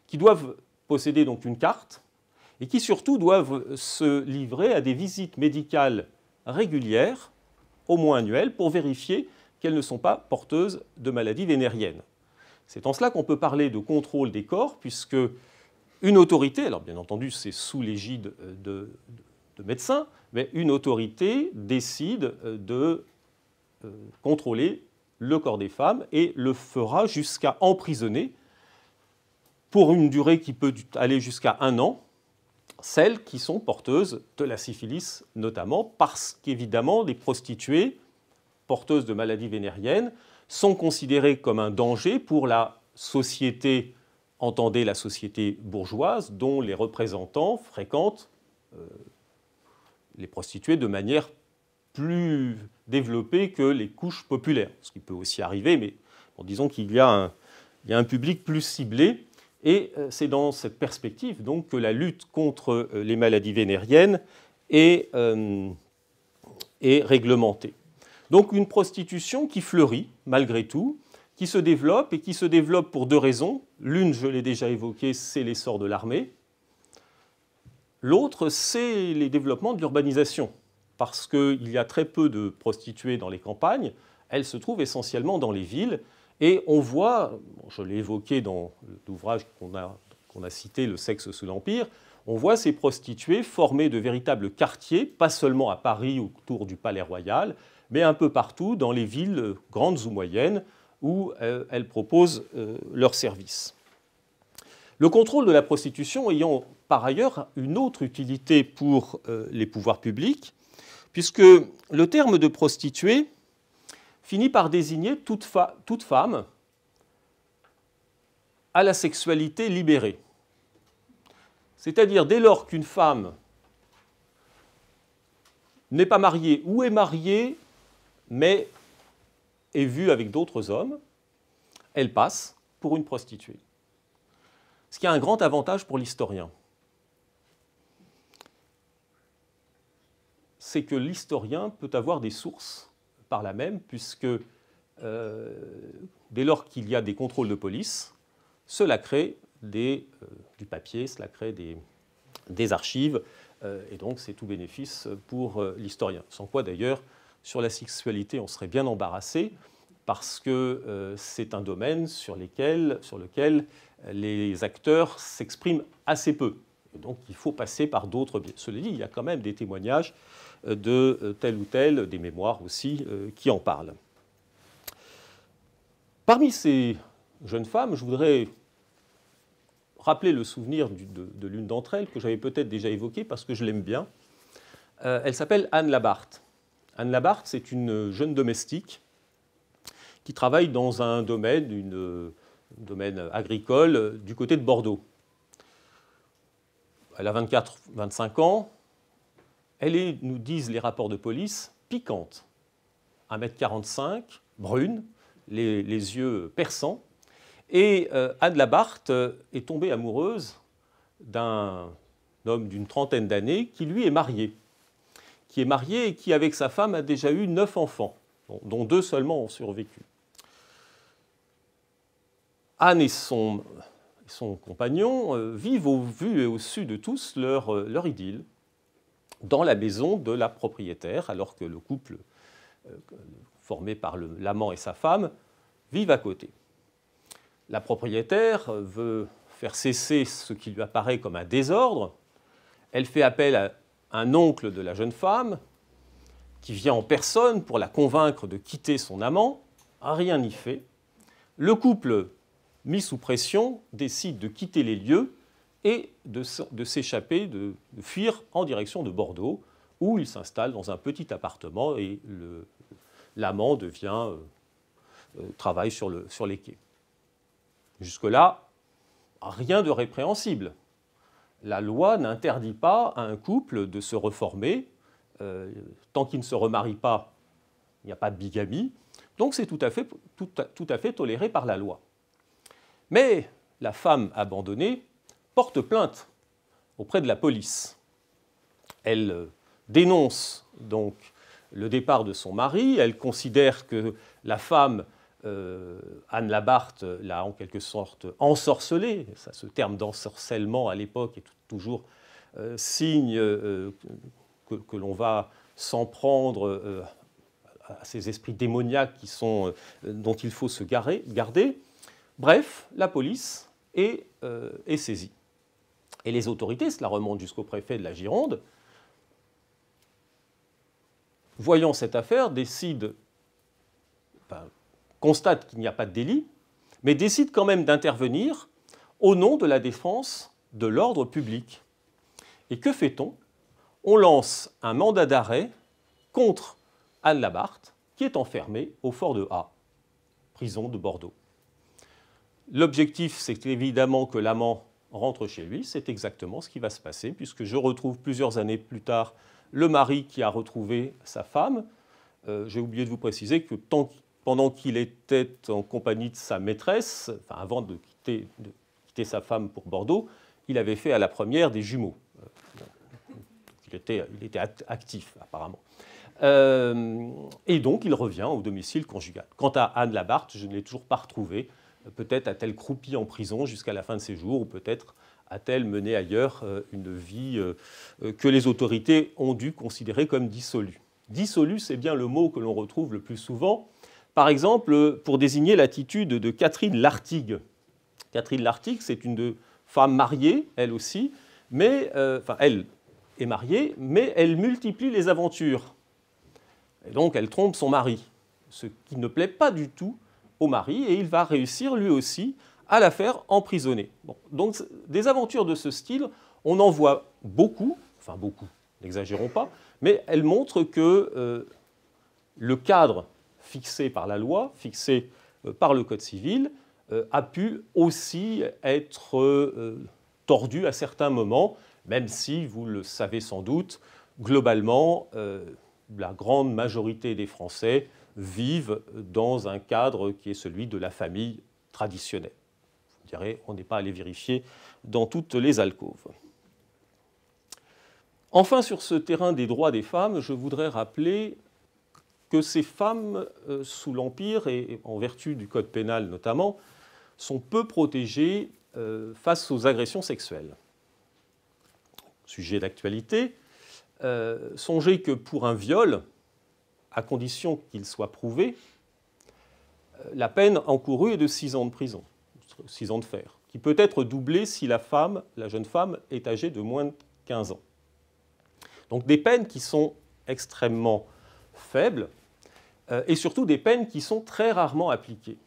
qui doivent posséder donc une carte et qui surtout doivent se livrer à des visites médicales régulières, au moins annuelles, pour vérifier qu'elles ne sont pas porteuses de maladies vénériennes. C'est en cela qu'on peut parler de contrôle des corps, puisque une autorité, alors bien entendu c'est sous l'égide euh, de, médecins, mais une autorité décide euh, de euh, contrôler le corps des femmes et le fera jusqu'à emprisonner, pour une durée qui peut aller jusqu'à un an, celles qui sont porteuses de la syphilis notamment, parce qu'évidemment les prostituées porteuses de maladies vénériennes sont considérées comme un danger pour la société entendez la société bourgeoise dont les représentants fréquentent euh, les prostituées de manière plus développée que les couches populaires, ce qui peut aussi arriver, mais disons qu'il y, a un public plus ciblé. Et euh, c'est dans cette perspective donc, que la lutte contre euh, les maladies vénériennes est réglementée. Donc une prostitution qui fleurit malgré tout, qui se développe et qui se développe pour deux raisons. L'une, je l'ai déjà évoquée, c'est l'essor de l'armée. L'autre, c'est les développements de l'urbanisation, parce qu'il y a très peu de prostituées dans les campagnes, elles se trouvent essentiellement dans les villes, et on voit, je l'ai évoqué dans l'ouvrage qu'on a, a, cité, Le sexe sous l'Empire, on voit ces prostituées former de véritables quartiers, pas seulement à Paris autour du Palais Royal, mais un peu partout dans les villes grandes ou moyennes, où euh, elles proposent euh, leurs services. Le contrôle de la prostitution ayant par ailleurs une autre utilité pour euh, les pouvoirs publics, puisque le terme de prostituée finit par désigner toute, toute femme à la sexualité libérée. C'est-à-dire dès lors qu'une femme n'est pas mariée ou est mariée, mais et vue avec d'autres hommes, elle passe pour une prostituée. Ce qui a un grand avantage pour l'historien. C'est que l'historien peut avoir des sources par la même, puisque euh, dès lors qu'il y a des contrôles de police, cela crée euh, du papier, cela crée des, archives, euh, et donc c'est tout bénéfice pour l'historien. Sans quoi d'ailleurs sur la sexualité, on serait bien embarrassé parce que euh, c'est un domaine sur, lequel euh, les acteurs s'expriment assez peu. donc il faut passer par d'autres biais. Cela dit, il y a quand même des témoignages euh, de tel ou tel, des mémoires aussi, qui en parlent. Parmi ces jeunes femmes, je voudrais rappeler le souvenir de, l'une d'entre elles que j'avais peut-être déjà évoquée parce que je l'aime bien. elle s'appelle Anne Labarthe. Anne Labarthe, c'est une jeune domestique qui travaille dans un domaine, euh, domaine agricole euh, du côté de Bordeaux. Elle a 24-25 ans. Elle est, nous disent les rapports de police, piquante. 1m45, brune, les, yeux perçants. Et euh, Anne Labarthe est tombée amoureuse d'un homme d'une trentaine d'années qui lui est marié qui est marié et qui, avec sa femme, a déjà eu neuf enfants, dont deux seulement ont survécu. Anne et son, compagnon euh, vivent au vu et au su de tous euh, leur, idylle dans la maison de la propriétaire, alors que le couple euh, formé par l'amant et sa femme vivent à côté. La propriétaire veut faire cesser ce qui lui apparaît comme un désordre. Elle fait appel à un oncle de la jeune femme qui vient en personne pour la convaincre de quitter son amant, a rien n'y fait. Le couple, mis sous pression, décide de quitter les lieux et de, s'échapper, de, fuir en direction de Bordeaux, où il s'installe dans un petit appartement et l'amant devient euh, euh, travaille sur, sur les quais. Jusque-là, rien de répréhensible la loi n'interdit pas à un couple de se reformer. Euh, tant qu'il ne se remarie pas, il n'y a pas de bigamie. Donc c'est tout, tout à fait toléré par la loi. Mais la femme abandonnée porte plainte auprès de la police. Elle euh, dénonce donc le départ de son mari, elle considère que la femme euh, Anne Labarthe l'a en quelque sorte ensorcelé. Ça, ce terme d'ensorcellement à l'époque est toujours euh, signe euh, que, l'on va s'en prendre à ces esprits démoniaques qui sont, dont il faut se garer, garder. Bref, la police est, saisie. Et les autorités, cela remonte jusqu'au préfet de la Gironde, voyant cette affaire, décident, ben, constate qu'il n'y a pas de délit, mais décide quand même d'intervenir au nom de la défense de l'ordre public. Et que fait-on On lance un mandat d'arrêt contre Anne Labarthe, qui est enfermée au fort de A, prison de Bordeaux. L'objectif, c'est évidemment que l'amant rentre chez lui. C'est exactement ce qui va se passer, puisque je retrouve plusieurs années plus tard le mari qui a retrouvé sa femme. Euh, j'ai oublié de vous préciser que tant pendant qu'il était en compagnie de sa maîtresse, enfin avant de quitter, sa femme pour Bordeaux, il avait fait à la première des jumeaux. Euh, il, était, actif apparemment. Euh, et donc il revient au domicile conjugal. Quant à Anne Labarthe, je ne l'ai toujours pas retrouvée. Euh, peut-être a-t-elle croupi en prison jusqu'à la fin de ses jours, ou peut-être a-t-elle mené ailleurs une vie que les autorités ont dû considérer comme dissolue Dissolue, c'est bien le mot que l'on retrouve le plus souvent par exemple, pour désigner l'attitude de Catherine Lartigue. Catherine Lartigue, c'est une femme mariée, elle aussi, mais, euh, enfin, elle est mariée, mais elle multiplie les aventures. Et donc, elle trompe son mari, ce qui ne plaît pas du tout au mari, et il va réussir lui aussi à la faire emprisonner. Donc, des aventures de ce style, on en voit beaucoup, enfin beaucoup, n'exagérons pas, mais elles montrent que euh, le cadre fixé par la loi, fixé euh, par le Code civil, euh, a pu aussi être euh, tordu à certains moments, même si, vous le savez sans doute, globalement, la grande majorité des Français vivent dans un cadre qui est celui de la famille traditionnelle. Vous me direz, on n'est pas allé vérifier dans toutes les alcôves. Enfin, sur ce terrain des droits des femmes, je voudrais rappeler que ces femmes, euh, sous l'Empire, et en vertu du Code pénal notamment, sont peu protégées euh, face aux agressions sexuelles. Sujet d'actualité, euh, songez que pour un viol, à condition qu'il soit prouvé, la peine encourue est de 6 ans de prison, 6 ans de fer, qui peut être doublée si la femme, la jeune femme, est âgée de moins de 15 ans. Donc des peines qui sont extrêmement faibles euh, et surtout des peines qui sont très rarement appliquées.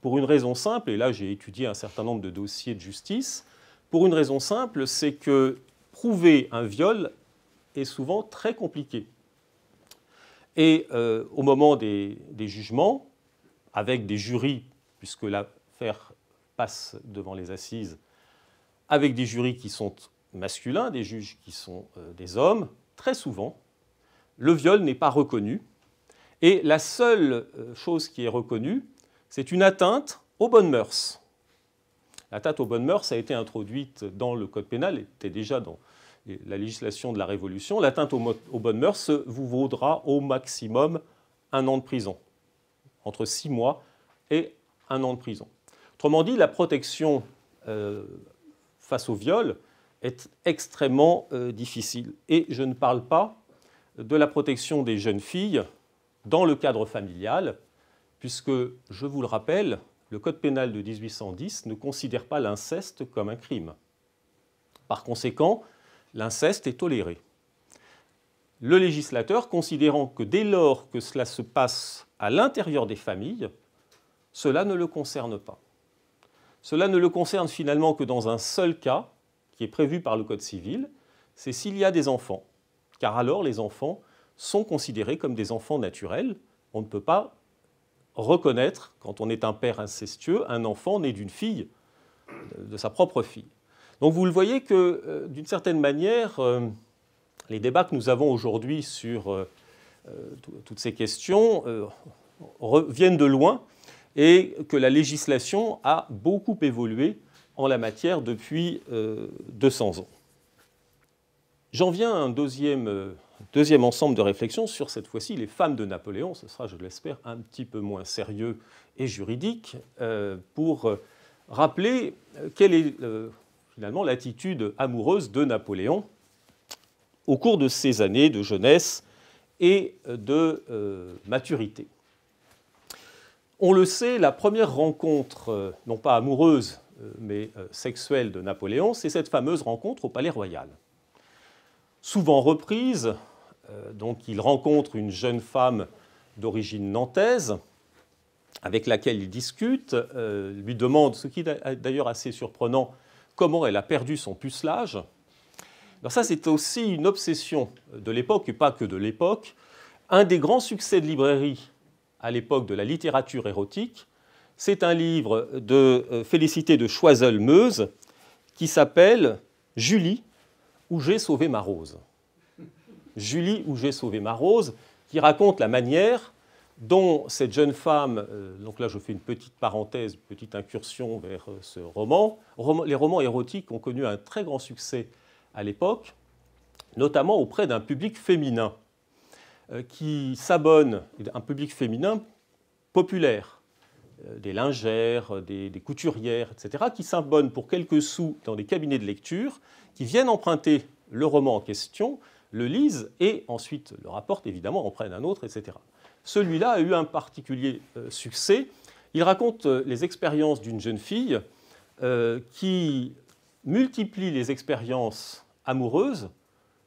Pour une raison simple, et là j'ai étudié un certain nombre de dossiers de justice, pour une raison simple, c'est que prouver un viol est souvent très compliqué. Et euh, au moment des, jugements, avec des jurys, puisque l'affaire passe devant les assises, avec des jurys qui sont masculins, des juges qui sont euh, des hommes, très souvent, le viol n'est pas reconnu et la seule euh, chose qui est reconnue, c'est une atteinte aux bonnes mœurs. L'atteinte aux bonnes mœurs a été introduite dans le Code pénal, était déjà dans la législation de la Révolution. L'atteinte aux, bonnes mœurs vous vaudra au maximum un an de prison, entre six mois et un an de prison. Autrement dit, la protection euh, face au viol est extrêmement euh, difficile. Et je ne parle pas de la protection des jeunes filles dans le cadre familial, puisque, je vous le rappelle, le Code pénal de 1810 ne considère pas l'inceste comme un crime. Par conséquent, l'inceste est toléré. Le législateur, considérant que dès lors que cela se passe à l'intérieur des familles, cela ne le concerne pas. Cela ne le concerne finalement que dans un seul cas, qui est prévu par le Code civil, c'est s'il y a des enfants, car alors les enfants sont considérés comme des enfants naturels. On ne peut pas reconnaître, quand on est un père incestueux, un enfant né d'une fille, euh, de sa propre fille. Donc vous le voyez que, euh, d'une certaine manière, euh, les débats que nous avons aujourd'hui sur toutes ces questions reviennent de loin et que la législation a beaucoup évolué en la matière depuis 200 ans. J'en viens à un deuxième Deuxième ensemble de réflexions sur cette fois-ci les femmes de Napoléon. Ce sera, je l'espère, un petit peu moins sérieux et juridique euh, pour euh, rappeler euh, quelle est finalement l'attitude amoureuse de Napoléon au cours de ses années de jeunesse et de maturité. On le sait, la première rencontre, non pas amoureuse, mais sexuelle de Napoléon, c'est cette fameuse rencontre au Palais Royal. Souvent reprise, euh, donc il rencontre une jeune femme d'origine nantaise avec laquelle il discute, euh, lui demande, ce qui est d'ailleurs assez surprenant, comment elle a perdu son pucelage. Alors ça, c'est aussi une obsession de l'époque, et pas que de l'époque. Un des grands succès de librairie à l'époque de la littérature érotique, c'est un livre de euh, Félicité de Choiseul-Meuse qui s'appelle Julie, où j'ai sauvé ma rose. Julie où J'ai sauvé ma rose, qui raconte la manière dont cette jeune femme, euh, donc là je fais une petite parenthèse, petite incursion vers euh, ce roman, les romans érotiques ont connu un très grand succès à l'époque, notamment auprès d'un public féminin, euh, qui s'abonne, un public féminin populaire, des lingères, des, des couturières, etc., qui s'abonnent pour quelques sous dans des cabinets de lecture, qui viennent emprunter le roman en question le lisent et ensuite le rapportent, évidemment, en prennent un autre, etc. Celui-là a eu un particulier euh, succès. Il raconte euh, les expériences d'une jeune fille euh, qui multiplie les expériences amoureuses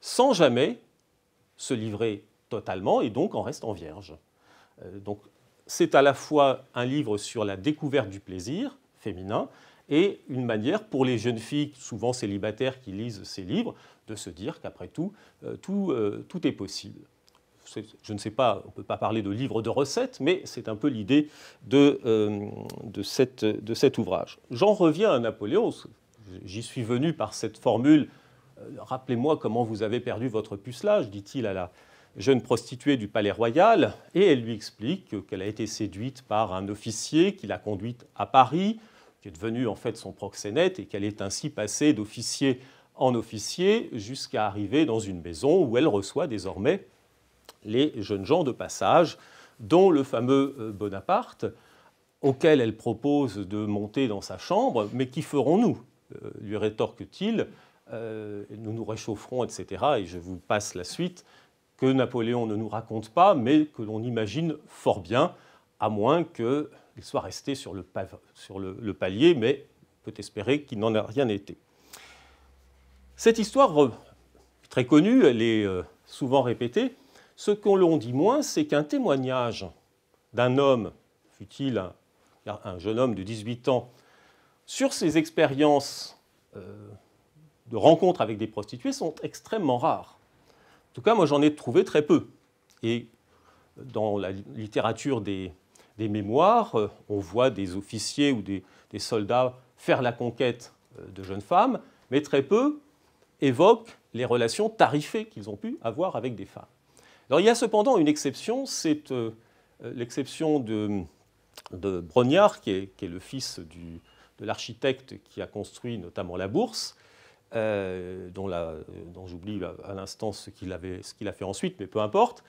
sans jamais se livrer totalement et donc en restant vierge. donc c'est à la fois un livre sur la découverte du plaisir féminin et une manière pour les jeunes filles, souvent célibataires, qui lisent ces livres, de se dire qu'après tout, euh, tout, euh, tout est possible je ne sais pas, on ne peut pas parler de livre de recettes, mais c'est un peu l'idée de, euh, de, de, cet ouvrage. J'en reviens à Napoléon. J'y suis venu par cette formule Rappelez-moi comment vous avez perdu votre pucelage, dit-il à la jeune prostituée du Palais Royal, et elle lui explique qu'elle a été séduite par un officier qui l'a conduite à Paris, qui est devenu en fait son proxénète et qu'elle est ainsi passée d'officier en officier jusqu'à arriver dans une maison où elle reçoit désormais les jeunes gens de passage, dont le fameux euh, Bonaparte, auquel elle propose de monter dans sa chambre, mais qui ferons-nous euh, lui rétorque-t-il. Euh, nous nous réchaufferons, etc. Et je vous passe la suite que Napoléon ne nous raconte pas, mais que l'on imagine fort bien, à moins que il soit resté sur le, palier, mais on peut espérer qu'il n'en a rien été. Cette histoire, très connue, elle est euh, souvent répétée. Ce qu'on l'on dit moins, c'est qu'un témoignage d'un homme, fut-il un, jeune homme de 18 ans, sur ses expériences euh, de rencontre avec des prostituées sont extrêmement rares. En tout cas, moi j'en ai trouvé très peu. Et dans la littérature des, des mémoires, euh, on voit des officiers ou des, soldats faire la conquête euh, de jeunes femmes, mais très peu évoquent les relations tarifées qu'ils ont pu avoir avec des femmes. Alors il y a cependant une exception, c'est euh, l'exception de, Brognard, qui est, le fils de l'architecte qui a construit notamment la bourse, dont, j'oublie à l'instant ce qu'il a fait ensuite, mais peu importe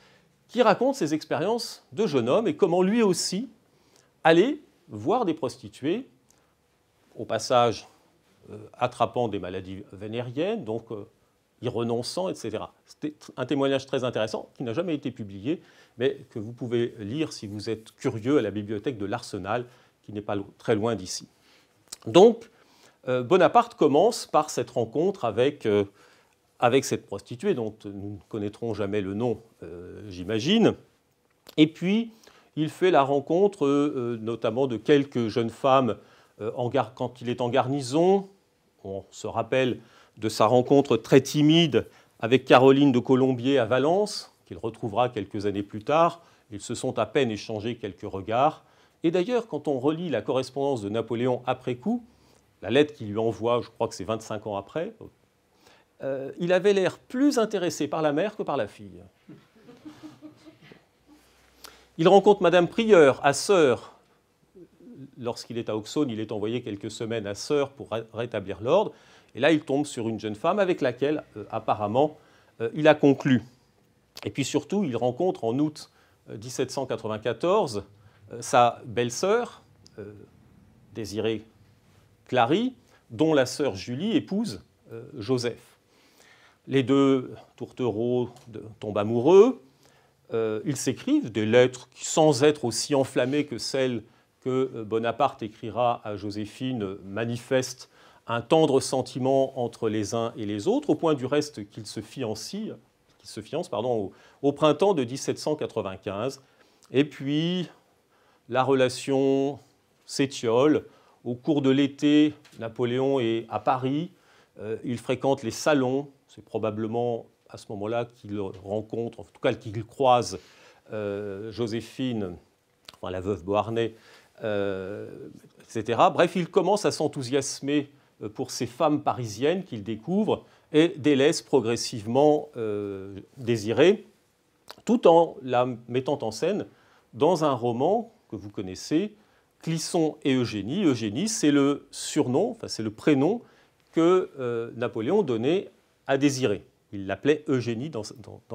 qui raconte ses expériences de jeune homme et comment lui aussi allait voir des prostituées, au passage euh, attrapant des maladies vénériennes, donc euh, y renonçant, etc. C'était un témoignage très intéressant qui n'a jamais été publié, mais que vous pouvez lire si vous êtes curieux à la bibliothèque de l'Arsenal, qui n'est pas très loin d'ici. Donc, euh, Bonaparte commence par cette rencontre avec avec cette prostituée dont nous ne connaîtrons jamais le nom, euh, j'imagine. Et puis, il fait la rencontre euh, euh, notamment de quelques jeunes femmes quand il est en garnison. On se rappelle de sa rencontre très timide avec Caroline de Colombier à Valence, qu'il retrouvera quelques années plus tard. Ils se sont à peine échangés quelques regards. Et d'ailleurs, quand on relit la correspondance de Napoléon après coup, la lettre qu'il lui envoie, je crois que c'est 25 ans après, euh, il avait l'air plus intéressé par la mère que par la fille. Il rencontre Madame Prieur à Sœur. Lorsqu'il est à Auxonne, il est envoyé quelques semaines à Sœur pour rétablir l'ordre. Et là, il tombe sur une jeune femme avec laquelle, euh, apparemment, euh, il a conclu. Et puis surtout, il rencontre en août 1794 sa belle-sœur, Désirée Clary, dont la sœur Julie épouse Joseph. Les deux tourtereaux tombent amoureux. Euh, ils s'écrivent des lettres qui, sans être aussi enflammées que celles que euh, Bonaparte écrira à Joséphine, manifestent un tendre sentiment entre les uns et les autres, au point du reste qu'ils se fiancent, se fiancent pardon, au, printemps de 1795. Et puis, la relation s'étiole. Au cours de l'été, Napoléon est à Paris. Euh, il fréquente les salons, c'est probablement à ce moment-là qu'il rencontre, en tout cas qu'il croise euh, Joséphine, la veuve Beauharnais, euh, etc. Bref, il commence à s'enthousiasmer euh, pour ces femmes parisiennes qu'il découvre et délaisse progressivement euh, tout en la mettant en scène dans un roman que vous connaissez, Clisson et Eugénie. Eugénie, c'est le surnom, enfin c'est le prénom que Napoléon donnait à désirer. Il l'appelait Eugénie dans,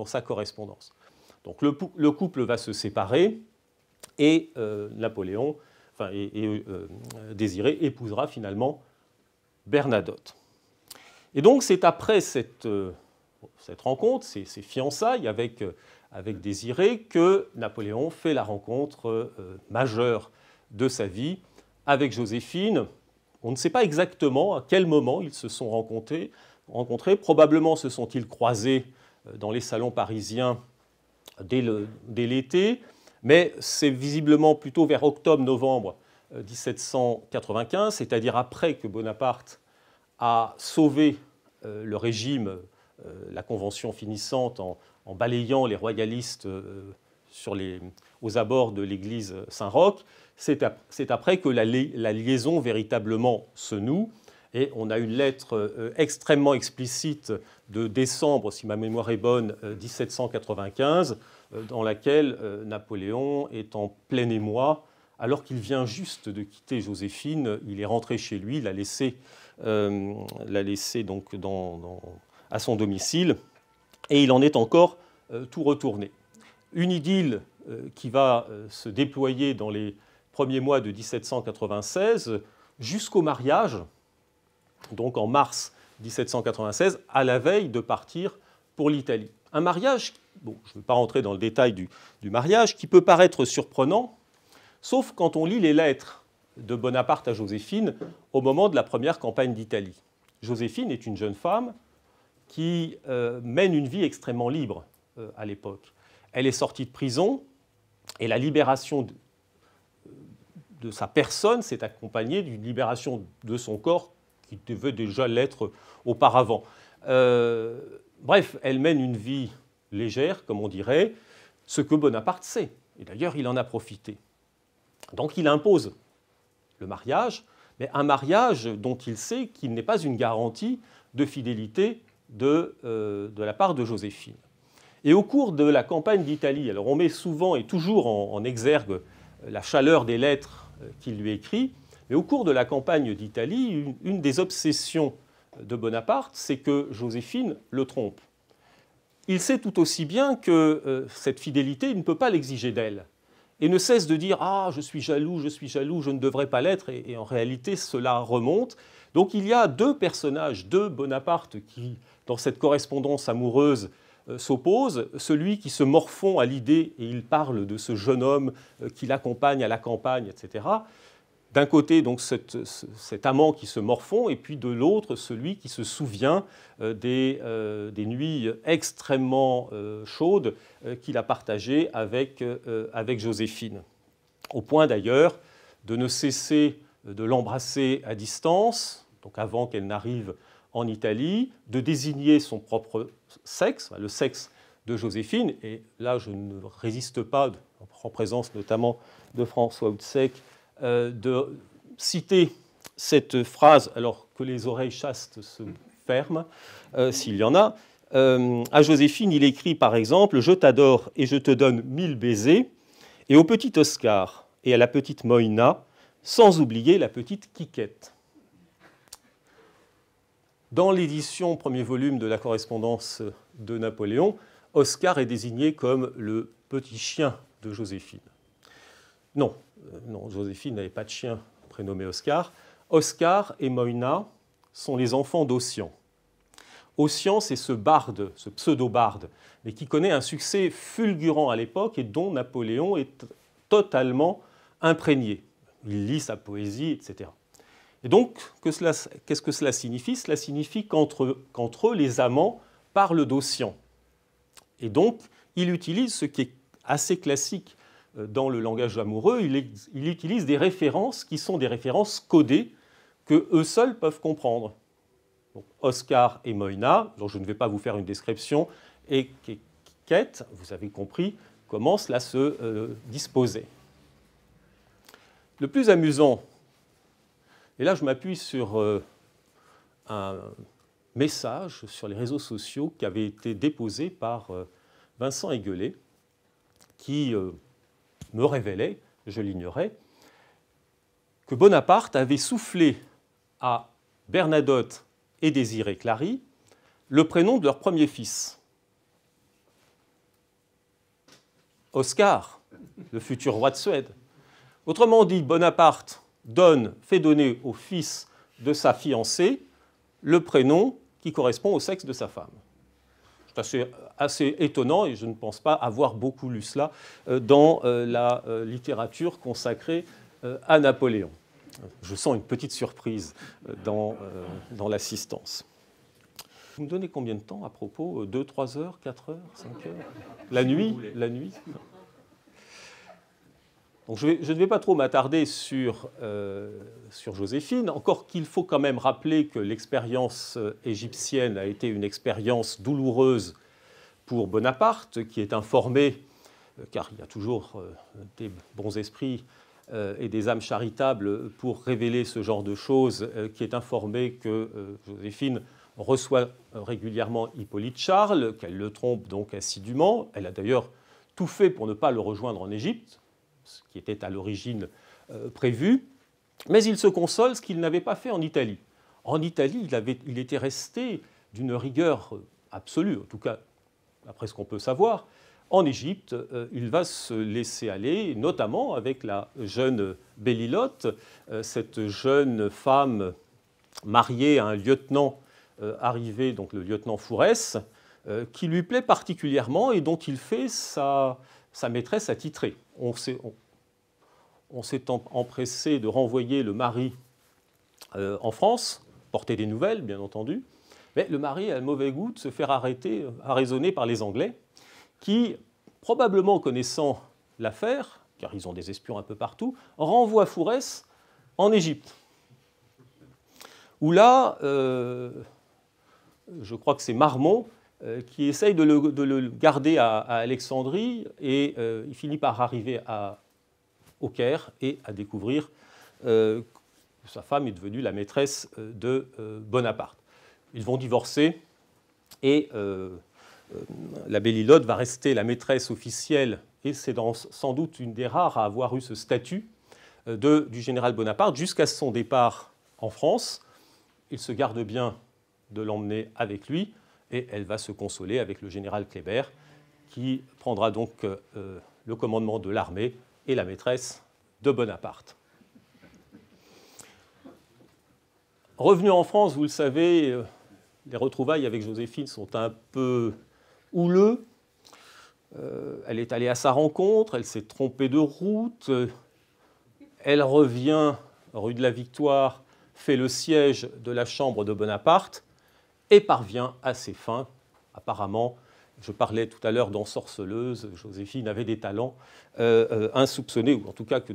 sa correspondance. Donc le, couple va se séparer et euh, Napoléon, et, euh, euh, Désiré épousera finalement Bernadotte. Et donc c'est après cette, rencontre, ces, ces, fiançailles avec, avec Désiré, que Napoléon fait la rencontre majeure de sa vie avec Joséphine. On ne sait pas exactement à quel moment ils se sont rencontrés, rencontrés. Probablement se sont-ils croisés euh, dans les salons parisiens dès l'été, mais c'est visiblement plutôt vers octobre-novembre 1795, euh, c'est-à-dire après que Bonaparte a sauvé euh, le régime, la convention finissante, en, balayant les royalistes aux abords de l'église Saint-Roch, c'est après que la liaison véritablement se noue. Et on a une lettre euh, extrêmement explicite de décembre, si ma mémoire est bonne, 1795, euh, euh, dans laquelle Napoléon est en plein émoi. Alors qu'il vient juste de quitter Joséphine, il est rentré chez lui, l'a laissé, l'a laissé donc à son domicile, et il en est encore tout retourné. Une idylle qui va se déployer dans les premiers mois de 1796 jusqu'au mariage donc en mars 1796, à la veille de partir pour l'Italie. Un mariage, je ne vais pas rentrer dans le détail du, mariage, qui peut paraître surprenant, sauf quand on lit les lettres de Bonaparte à Joséphine au moment de la première campagne d'Italie. Joséphine est une jeune femme qui euh, mène une vie extrêmement libre euh, à l'époque. Elle est sortie de prison et la libération de sa personne s'est accompagnée d'une libération de son corps qu'il devait déjà l'être auparavant. Euh, bref, elle mène une vie légère, comme on dirait, ce que Bonaparte sait. Et d'ailleurs, il en a profité. Donc il impose le mariage, mais un mariage dont il sait qu'il n'est pas une garantie de fidélité de, euh, la part de Joséphine. Et au cours de la campagne d'Italie, alors on met souvent et toujours en exergue la chaleur des lettres euh, qu'il lui écrit, mais au cours de la campagne d'Italie, une, des obsessions de Bonaparte, c'est que Joséphine le trompe. Il sait tout aussi bien que euh, cette fidélité, il ne peut pas l'exiger d'elle. Et ne cesse de dire Ah, je suis jaloux, je suis jaloux, je ne devrais pas l'être. Et, en réalité, cela remonte. Donc il y a deux personnages, deux Bonaparte qui, dans cette correspondance amoureuse, euh, s'opposent. Celui qui se morfond à l'idée, et il parle de ce jeune homme euh, qui l'accompagne à la campagne, etc d'un côté, donc, cet amant qui se morfond, et puis de l'autre, celui qui se souvient euh, euh, des, nuits extrêmement euh, chaudes qu'il a partagées avec, avec Joséphine. Au point d'ailleurs de ne cesser de l'embrasser à distance, donc avant qu'elle n'arrive en Italie, de désigner son propre sexe, le sexe de Joséphine, et là je ne résiste pas, en présence notamment de François Houtsek, euh, de citer cette phrase, alors que les oreilles chastes se ferment, euh, s'il y en a. Euh, à Joséphine, il écrit par exemple Je t'adore et je te donne mille baisers, et au petit Oscar et à la petite Moïna, sans oublier la petite Quiquette. Dans l'édition premier volume de la correspondance de Napoléon, Oscar est désigné comme le petit chien de Joséphine. Non, euh, non, Joséphine n'avait pas de chien prénommé Oscar. Oscar et Moïna sont les enfants d'Ossian. Ossian, c'est ce barde, ce pseudo-barde, mais qui connaît un succès fulgurant à l'époque et dont Napoléon est totalement imprégné. Il lit sa poésie, etc. Et donc, qu'est-ce que cela signifie Cela signifie qu'entre eux, les amants parlent d'Ossian. Et donc, il utilise ce qui est assez classique euh, dans le langage amoureux, il, utilise des références qui sont des références codées que eux seuls peuvent comprendre. Donc, Oscar et Moïna, dont je ne vais pas vous faire une description, et Kate, vous avez compris comment cela se euh, disposait. Le plus amusant, et là je m'appuie sur euh, un message sur les réseaux sociaux qui avait été déposé par Vincent Aiguelet, qui me révélait, je l'ignorais, que Bonaparte avait soufflé à Bernadotte et Désiré Clary le prénom de leur premier fils. Oscar, le futur roi de Suède. Autrement dit, Bonaparte donne, fait donner au fils de sa fiancée le prénom qui correspond au sexe de sa femme. C'est assez étonnant et je ne pense pas avoir beaucoup lu cela euh, dans euh, la euh, littérature consacrée à Napoléon. Je sens une petite surprise dans, l'assistance. Vous me donnez combien de temps à propos 2, 3 heures, 4 heures, 5 heures La nuit La nuit je, ne vais pas trop m'attarder sur, euh, sur Joséphine, encore qu'il faut quand même rappeler que l'expérience euh, égyptienne a été une expérience douloureuse pour Bonaparte, qui est informé, euh, car il y a toujours des bons esprits et des âmes charitables pour révéler ce genre de choses, qui est informé que Joséphine reçoit régulièrement Hippolyte Charles, qu'elle le trompe donc assidûment. Elle a d'ailleurs tout fait pour ne pas le rejoindre en Égypte ce qui était à l'origine euh, prévu, mais il se console ce qu'il n'avait pas fait en Italie. En Italie, il, était resté d'une rigueur euh, absolue, en tout cas après ce qu'on peut savoir. En Égypte, euh, il va se laisser aller, notamment avec la jeune Bellilote, cette jeune femme mariée à un lieutenant arrivé, donc le lieutenant Fourès, qui lui plaît particulièrement et dont il fait sa, sa maîtresse attitrée on s'est, empressé de renvoyer le mari euh, en France, porter des nouvelles, bien entendu. Mais le mari a le mauvais goût de se faire arrêter, euh, arraisonner par les Anglais, qui, probablement connaissant l'affaire, car ils ont des espions un peu partout, renvoient Fourès en Égypte. Où là, euh, je crois que c'est Marmont euh, qui essaye de le, garder à, Alexandrie et euh, il finit par arriver à, au Caire et à découvrir que euh, sa femme est devenue la maîtresse de Bonaparte. Ils vont divorcer et la Belle-Ilode va rester la maîtresse officielle et c'est sans doute une des rares à avoir eu ce statut du général Bonaparte jusqu'à son départ en France. Il se garde bien de l'emmener avec lui et elle va se consoler avec le général Kléber, qui prendra donc euh, euh, le commandement de l'armée et la maîtresse de Bonaparte. Revenu en France, vous le savez, euh, les retrouvailles avec Joséphine sont un peu houleux. elle est allée à sa rencontre, elle s'est trompée de route, elle revient rue de la Victoire, fait le siège de la chambre de Bonaparte, et parvient à ses fins. Apparemment, je parlais tout à l'heure d'ensorceleuse, Joséphine avait des talents euh, euh, insoupçonnés, ou en tout cas que,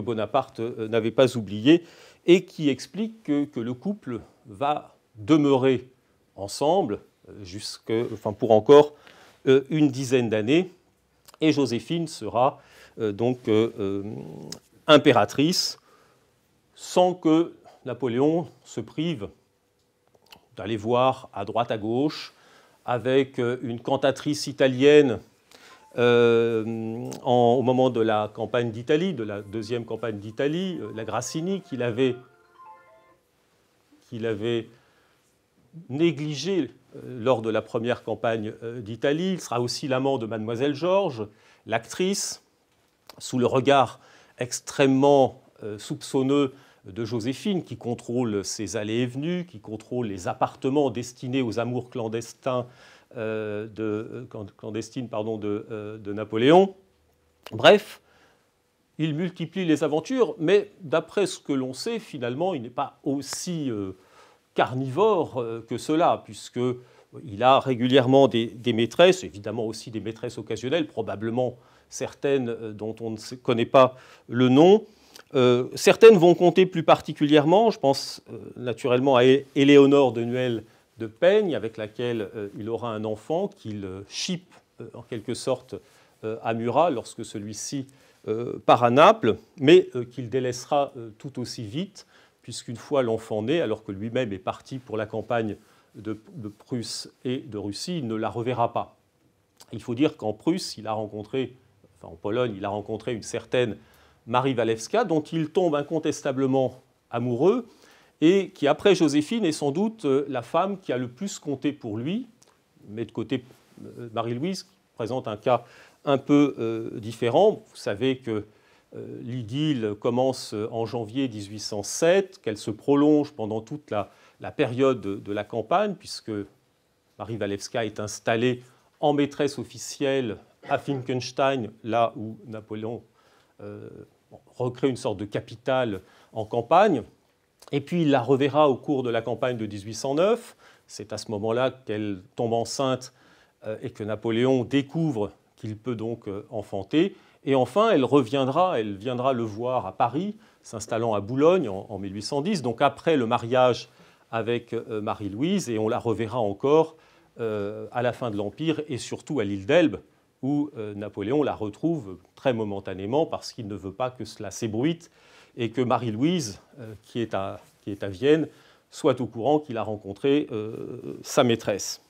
Bonaparte euh, n'avait pas oublié, et qui explique que, le couple va demeurer ensemble pour encore une dizaine d'années, et Joséphine sera donc impératrice sans que Napoléon se prive allez voir à droite, à gauche, avec euh, une cantatrice italienne euh, au moment de la campagne d'Italie, de la deuxième campagne d'Italie, euh, la Grassini, qu'il avait, qu'il avait négligé lors de la première campagne d'Italie. Il sera aussi l'amant de mademoiselle Georges, l'actrice, sous le regard extrêmement soupçonneux de Joséphine, qui contrôle ses allées et venues, qui contrôle les appartements destinés aux amours clandestins euh, de, euh, clandestines euh, de, Napoléon. Bref, il multiplie les aventures, mais d'après ce que l'on sait, finalement, il n'est pas aussi carnivore que cela, puisque il a régulièrement des, maîtresses, évidemment aussi des maîtresses occasionnelles, probablement certaines dont on ne connaît pas le nom. Euh, certaines vont compter plus particulièrement, je pense euh, naturellement à Éléonore de Nuelle de Peigne, avec laquelle euh, il aura un enfant qu'il chipe en quelque sorte à Murat lorsque celui-ci part à Naples, mais qu'il délaissera tout aussi vite, puisqu'une fois l'enfant né, alors que lui-même est parti pour la campagne de, de Prusse et de Russie, il ne la reverra pas. Il faut dire qu'en Prusse, il a rencontré, enfin en Pologne, il a rencontré une certaine Marie Walewska, dont il tombe incontestablement amoureux, et qui, après Joséphine, est sans doute euh, la femme qui a le plus compté pour lui. Mais de côté euh, Marie-Louise, présente un cas un peu euh, différent. Vous savez que l'idylle commence en janvier 1807, qu'elle se prolonge pendant toute la, période de, la campagne, puisque Marie Walewska est installée en maîtresse officielle à Finkenstein, là où Napoléon euh, recrée une sorte de capitale en campagne, et puis il la reverra au cours de la campagne de 1809. C'est à ce moment-là qu'elle tombe enceinte euh, et que Napoléon découvre qu'il peut donc euh, enfanter. Et enfin, elle reviendra, elle viendra le voir à Paris, s'installant à Boulogne en, 1810, donc après le mariage avec Marie-Louise, et on la reverra encore à la fin de l'Empire et surtout à l'île d'Elbe, où euh, Napoléon la retrouve très momentanément parce qu'il ne veut pas que cela s'ébruite et que Marie-Louise, euh, qui, est à, qui est à Vienne, soit au courant qu'il a rencontré euh, sa maîtresse.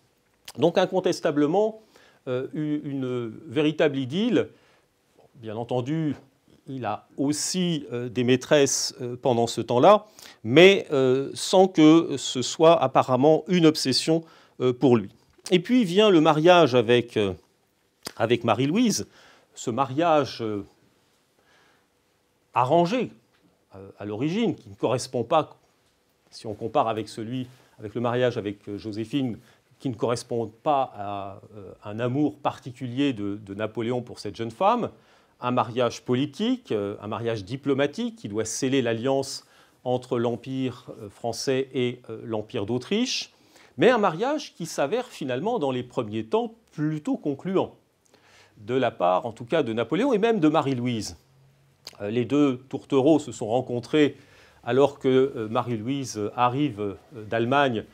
Donc incontestablement, une véritable idylle. Bien entendu, il a aussi des maîtresses pendant ce temps-là, mais sans que ce soit apparemment une obsession pour lui. Et puis vient le mariage avec avec Marie-Louise, ce mariage euh, arrangé euh, à l'origine, qui ne correspond pas, si on compare avec celui, avec le mariage avec euh, Joséphine, qui ne correspond pas à un amour particulier de, de Napoléon pour cette jeune femme, un mariage politique, un mariage diplomatique qui doit sceller l'alliance entre l'Empire français et l'Empire d'Autriche, mais un mariage qui s'avère finalement dans les premiers temps plutôt concluant de la part, en tout cas, de Napoléon et même de Marie-Louise. Euh, les deux tourtereaux se sont rencontrés alors que euh, Marie-Louise arrive euh, d'Allemagne.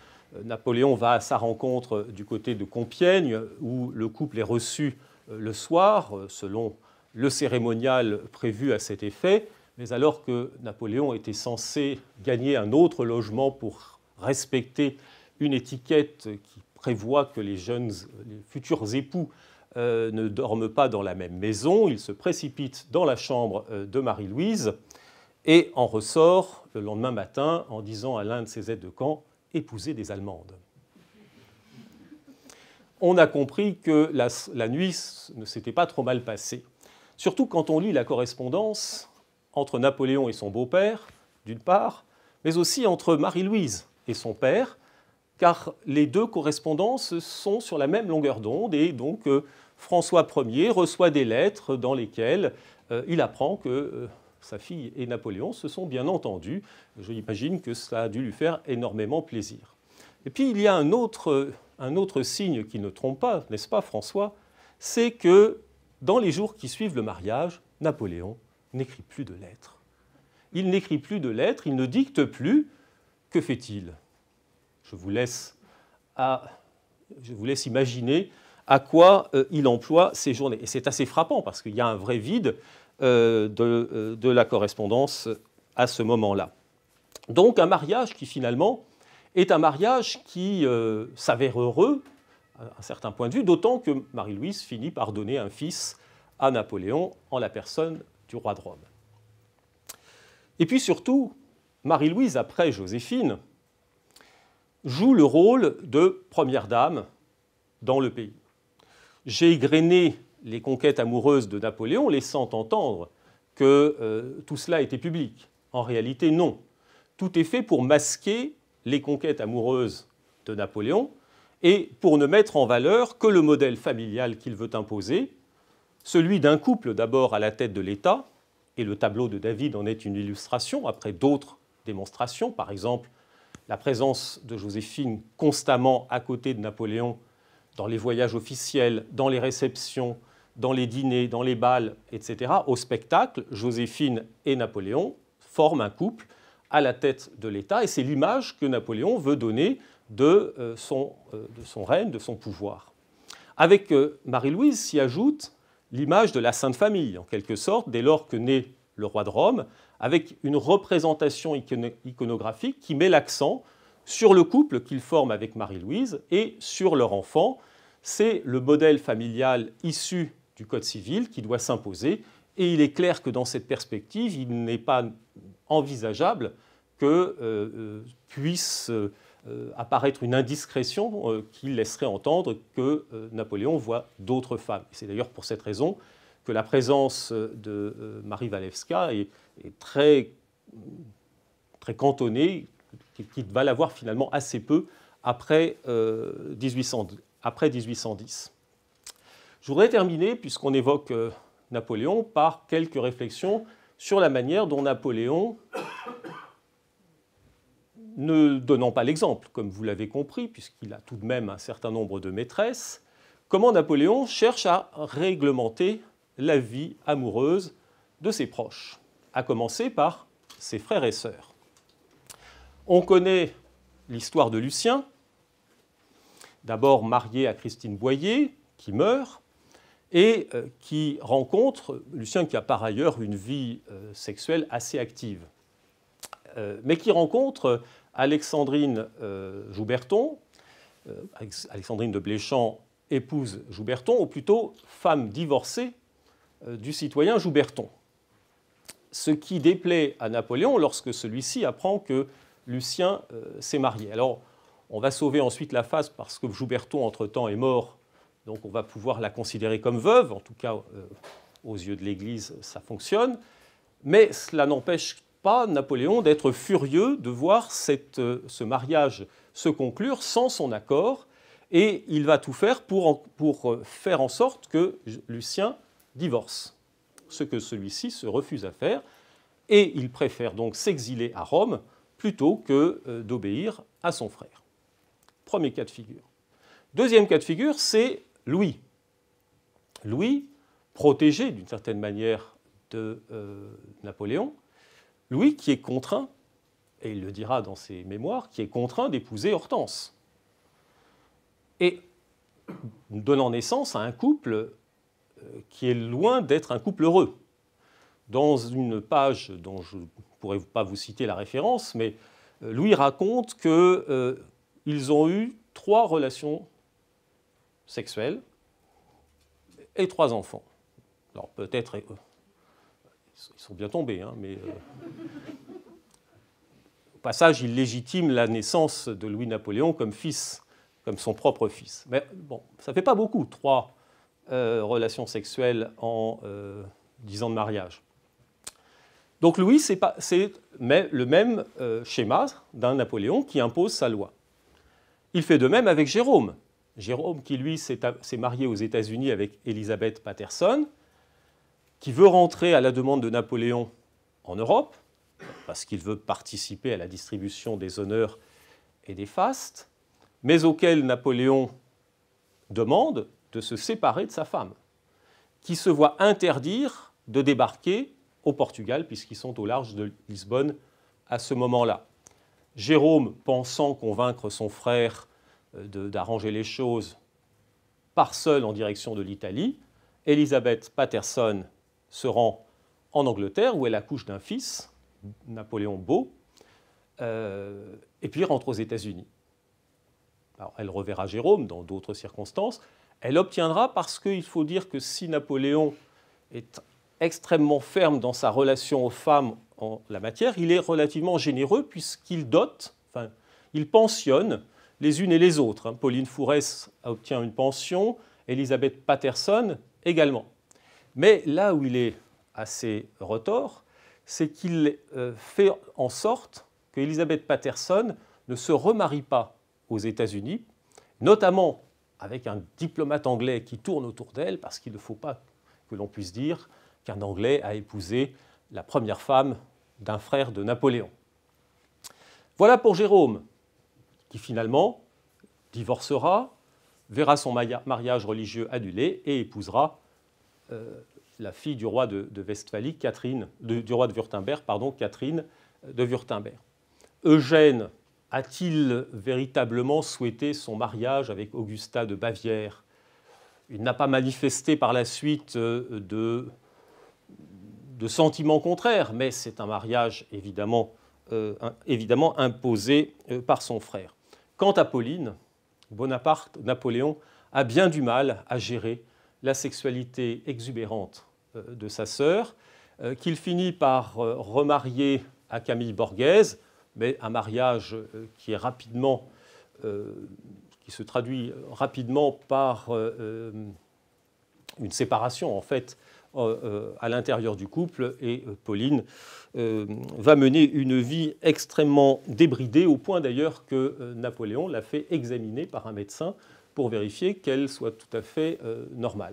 Napoléon va à sa rencontre du côté de Compiègne, où le couple est reçu le soir, selon le cérémonial prévu à cet effet. Mais alors que Napoléon était censé gagner un autre logement pour respecter une étiquette qui prévoit que les jeunes, futurs époux euh, ne dorment pas dans la même maison, Il se précipite dans la chambre euh, de Marie-Louise et en ressort le lendemain matin en disant à l'un de ses aides de camp Épousez des Allemandes. On a compris que la, nuit ne s'était pas trop mal passée, surtout quand on lit la correspondance entre Napoléon et son beau-père, d'une part, mais aussi entre Marie-Louise et son père, car les deux correspondances sont sur la même longueur d'onde et donc euh, François Ier reçoit des lettres dans lesquelles euh, il apprend que euh, sa fille et Napoléon se sont bien entendus. Je l'imagine que ça a dû lui faire énormément plaisir. Et puis il y a un autre, un autre signe qui ne trompe pas, n'est-ce pas François C'est que dans les jours qui suivent le mariage, Napoléon n'écrit plus de lettres. Il n'écrit plus de lettres, il ne dicte plus. Que fait-il je vous, laisse à, je vous laisse imaginer à quoi euh, il emploie ses journées. Et c'est assez frappant parce qu'il y a un vrai vide euh, de, euh, de, la correspondance à ce moment-là. Donc un mariage qui finalement est un mariage qui s'avère heureux à un certain point de vue, d'autant que Marie-Louise finit par donner un fils à Napoléon en la personne du roi de Rome. Et puis surtout, Marie-Louise, après Joséphine, joue le rôle de première dame dans le pays j'ai égrené les conquêtes amoureuses de Napoléon, laissant entendre que euh, tout cela était public. En réalité, non. Tout est fait pour masquer les conquêtes amoureuses de Napoléon et pour ne mettre en valeur que le modèle familial qu'il veut imposer, celui d'un couple d'abord à la tête de l'État, et le tableau de David en est une illustration, après d'autres démonstrations, par exemple la présence de Joséphine constamment à côté de Napoléon dans les voyages officiels, dans les réceptions, dans les dîners, dans les bals, etc., au spectacle, Joséphine et Napoléon forment un couple à la tête de l'État, et c'est l'image que Napoléon veut donner de euh, euh, son, règne, de son pouvoir. Avec euh, Marie-Louise s'y ajoute l'image de la Sainte Famille, en quelque sorte, dès lors que naît le roi de Rome, avec une représentation iconographique qui met l'accent sur le couple qu'ils forment avec Marie-Louise et sur leur enfant. C'est le modèle familial issu du Code civil qui doit s'imposer et il est clair que dans cette perspective, il n'est pas envisageable que euh, euh, puisse euh, apparaître une indiscrétion qui laisserait entendre que Napoléon voit d'autres femmes. C'est d'ailleurs pour cette raison que la présence de Marie Walewska est, très, très cantonnée, qui va l'avoir finalement assez peu après, 1810. Euh, Je voudrais terminer, puisqu'on évoque euh, Napoléon, par quelques réflexions sur la manière dont Napoléon, ne donnant pas l'exemple, comme vous l'avez compris, puisqu'il a tout de même un certain nombre de maîtresses, comment Napoléon cherche à réglementer la vie amoureuse de ses proches, à commencer par ses frères et sœurs. On connaît l'histoire de Lucien, d'abord marié à Christine Boyer, qui meurt, et euh, qui rencontre Lucien, qui a par ailleurs une vie euh, sexuelle assez active, euh, mais qui rencontre Alexandrine Jouberton, Alexandrine de Bléchamp, épouse Jouberton, ou plutôt femme divorcée du citoyen Jouberton. Ce qui déplaît à Napoléon lorsque celui-ci apprend que Lucien euh, s'est marié. Alors, on va sauver ensuite la face parce que Jouberton, entre-temps, est mort. Donc, on va pouvoir la considérer comme veuve. En tout cas, euh, aux yeux de l'Église, ça fonctionne. Mais cela n'empêche pas Napoléon d'être furieux de voir euh, ce mariage se conclure sans son accord. Et il va tout faire pour faire en sorte que Lucien divorce, ce que celui-ci se refuse à faire. Et il préfère donc s'exiler à Rome plutôt que euh, d'obéir à son frère. Premier cas de figure. Deuxième cas de figure, c'est Louis. Louis, protégé d'une certaine manière de euh, Napoléon, Louis qui est contraint, et il le dira dans ses mémoires, qui est contraint d'épouser Hortense. Et donnant naissance à un couple euh, qui est loin d'être un couple heureux. Dans une page dont je ne pourrais pas vous citer la référence, mais euh, Louis raconte qu'ils euh, ils ont eu trois relations sexuelles et trois enfants. Alors peut-être euh, ils sont bien tombés, hein, mais au passage, il légitime la naissance de Louis Napoléon comme fils, comme son propre fils. Mais bon, ça ne fait pas beaucoup, trois relations sexuelles en dix ans de mariage. Donc Louis, c'est le même euh, schéma d'un Napoléon qui impose sa loi. Il fait de même avec Jérôme. Jérôme, qui lui s'est marié aux États-Unis avec Elizabeth Patterson, qui veut rentrer à la demande de Napoléon en Europe, parce qu'il veut participer à la distribution des honneurs et des fastes, mais auquel Napoléon demande de se séparer de sa femme, qui se voit interdire de débarquer au Portugal, puisqu'ils sont au large de Lisbonne à ce moment-là. Jérôme, pensant convaincre son frère euh, d'arranger les choses, part seul en direction de l'Italie. Elisabeth Patterson se rend en Angleterre, où elle accouche d'un fils, Napoléon Beau, euh, et puis rentre aux États-Unis. Alors, elle reverra Jérôme dans d'autres circonstances. Elle obtiendra parce qu'il faut dire que si Napoléon est extrêmement ferme dans sa relation aux femmes en la matière, il est relativement généreux puisqu'il dote, enfin, il pensionne les unes et les autres. Hein. Pauline Fourès obtient une pension, Elisabeth Patterson également. Mais là où il est assez retors, c'est qu'il euh, fait en sorte que Patterson ne se remarie pas aux États-Unis, notamment avec un diplomate anglais qui tourne autour d'elle, parce qu'il ne faut pas que l'on puisse dire qu'un Anglais a épousé la première femme d'un frère de Napoléon. Voilà pour Jérôme, qui finalement divorcera, verra son mariage religieux annulé et épousera euh, la fille du roi de, de Westphalie, Catherine, de, du roi de Wurtemberg, pardon, Catherine de Wurtemberg. Eugène a-t-il véritablement souhaité son mariage avec Augusta de Bavière Il n'a pas manifesté par la suite euh, de de sentiments contraires, mais c'est un mariage évidemment, euh, évidemment imposé euh, par son frère. Quant à Pauline, Bonaparte, Napoléon, a bien du mal à gérer la sexualité exubérante euh, de sa sœur, qu'il finit par remarier à Camille Borghese, mais un mariage qui est rapidement, qui se traduit rapidement par une séparation en fait euh, euh, à l'intérieur du couple. Et euh, Pauline va mener une vie extrêmement débridée, au point d'ailleurs que Napoléon l'a fait examiner par un médecin pour vérifier qu'elle soit tout à fait normale.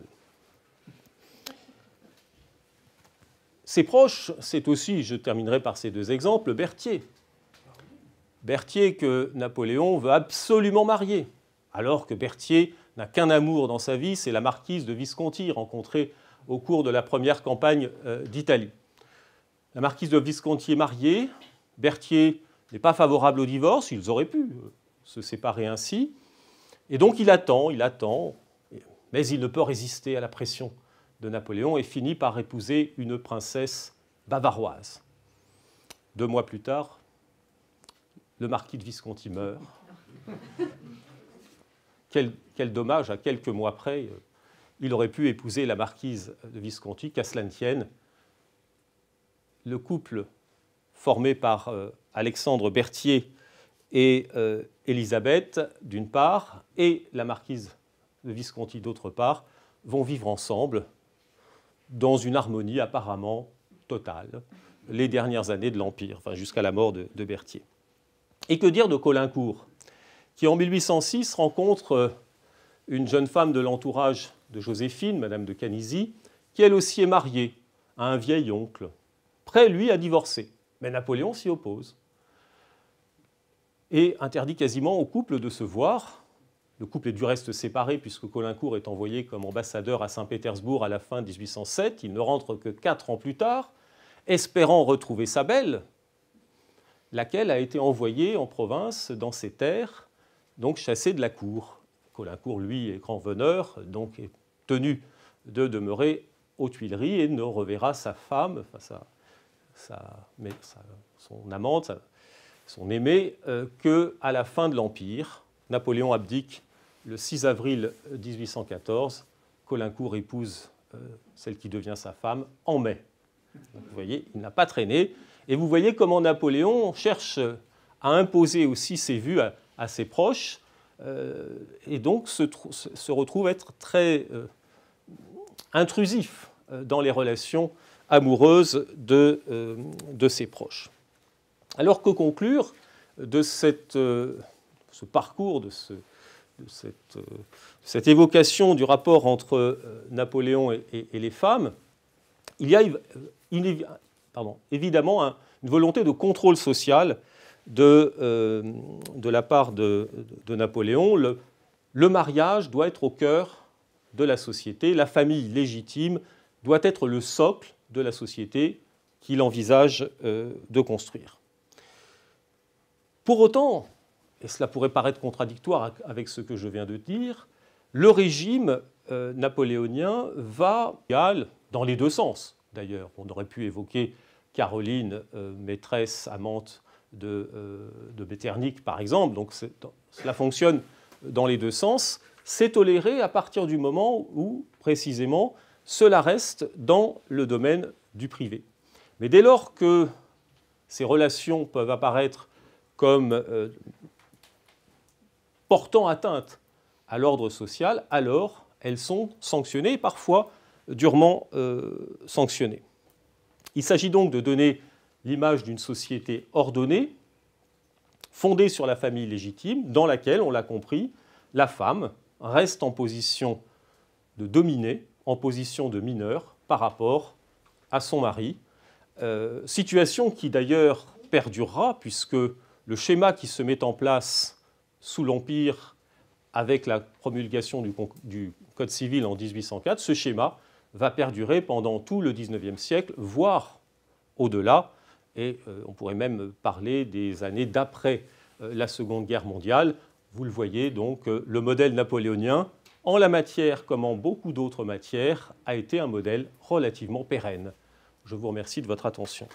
Ses proches, c'est aussi, je terminerai par ces deux exemples, Berthier. Berthier que Napoléon veut absolument marier, alors que Berthier n'a qu'un amour dans sa vie, c'est la marquise de Visconti, rencontrée au cours de la première campagne euh, d'Italie. La marquise de Visconti est mariée, Berthier n'est pas favorable au divorce, ils auraient pu euh, se séparer ainsi, et donc il attend, il attend, mais il ne peut résister à la pression de Napoléon et finit par épouser une princesse bavaroise. Deux mois plus tard, le marquis de Visconti meurt. quel, quel dommage, à quelques mois près, euh, il aurait pu épouser la marquise de Visconti, qu'à Le couple formé par euh, Alexandre Berthier et Elisabeth, Élisabeth, d'une part, et la marquise de Visconti, d'autre part, vont vivre ensemble dans une harmonie apparemment totale les dernières années de l'Empire, enfin jusqu'à la mort de, de, Berthier. Et que dire de Colincourt, qui en 1806 rencontre euh, une jeune femme de l'entourage de Joséphine, Madame de Canisi, qui elle aussi est mariée à un vieil oncle, prêt lui à divorcer. Mais Napoléon s'y oppose et interdit quasiment au couple de se voir. Le couple est du reste séparé puisque Colincourt est envoyé comme ambassadeur à Saint-Pétersbourg à la fin 1807. Il ne rentre que quatre ans plus tard, espérant retrouver sa belle, laquelle a été envoyée en province, dans ses terres, donc chassée de la cour. Colincourt, lui, est grand veneur, donc tenu de demeurer aux Tuileries et ne reverra sa femme, enfin, son amante, son aimée, euh, qu'à que la fin de l'Empire. Napoléon abdique le 6 avril 1814. Colincourt épouse euh, celle qui devient sa femme en mai. vous voyez, il n'a pas traîné. Et vous voyez comment Napoléon cherche à imposer aussi ses vues à ses proches. Euh, et donc se, retrouve être très euh, intrusif euh, dans les relations amoureuses de, de, ses proches. Alors que conclure de cette, ce parcours, de, ce, cette, cette, évocation du rapport entre Napoléon et, les femmes Il y a évidemment une volonté de contrôle social euh, de, la part de, Napoléon, le, mariage doit être au cœur de la société, la famille légitime doit être le socle de la société qu'il envisage euh, de construire. Pour autant, et cela pourrait paraître contradictoire avec ce que je viens de dire, le régime euh, napoléonien va dans les deux sens. D'ailleurs, on aurait pu évoquer Caroline, maîtresse, amante de, euh, par exemple, donc cela fonctionne dans les deux sens, c'est toléré à partir du moment où, précisément, cela reste dans le domaine du privé. Mais dès lors que ces relations peuvent apparaître comme euh, portant atteinte à l'ordre social, alors elles sont sanctionnées, parfois durement euh, sanctionnées. Il s'agit donc de donner l'image d'une société ordonnée, fondée sur la famille légitime, dans laquelle, on l'a compris, la femme reste en position de dominer, en position de mineur par rapport à son mari. Euh, situation qui d'ailleurs perdurera puisque le schéma qui se met en place sous l'Empire avec la promulgation du, Code civil en 1804, ce schéma va perdurer pendant tout le XIXe siècle, voire au-delà, et euh, on pourrait même parler des années d'après euh, la Seconde Guerre mondiale. Vous le voyez donc, euh, le modèle napoléonien, en la matière comme en beaucoup d'autres matières, a été un modèle relativement pérenne. Je vous remercie de votre attention.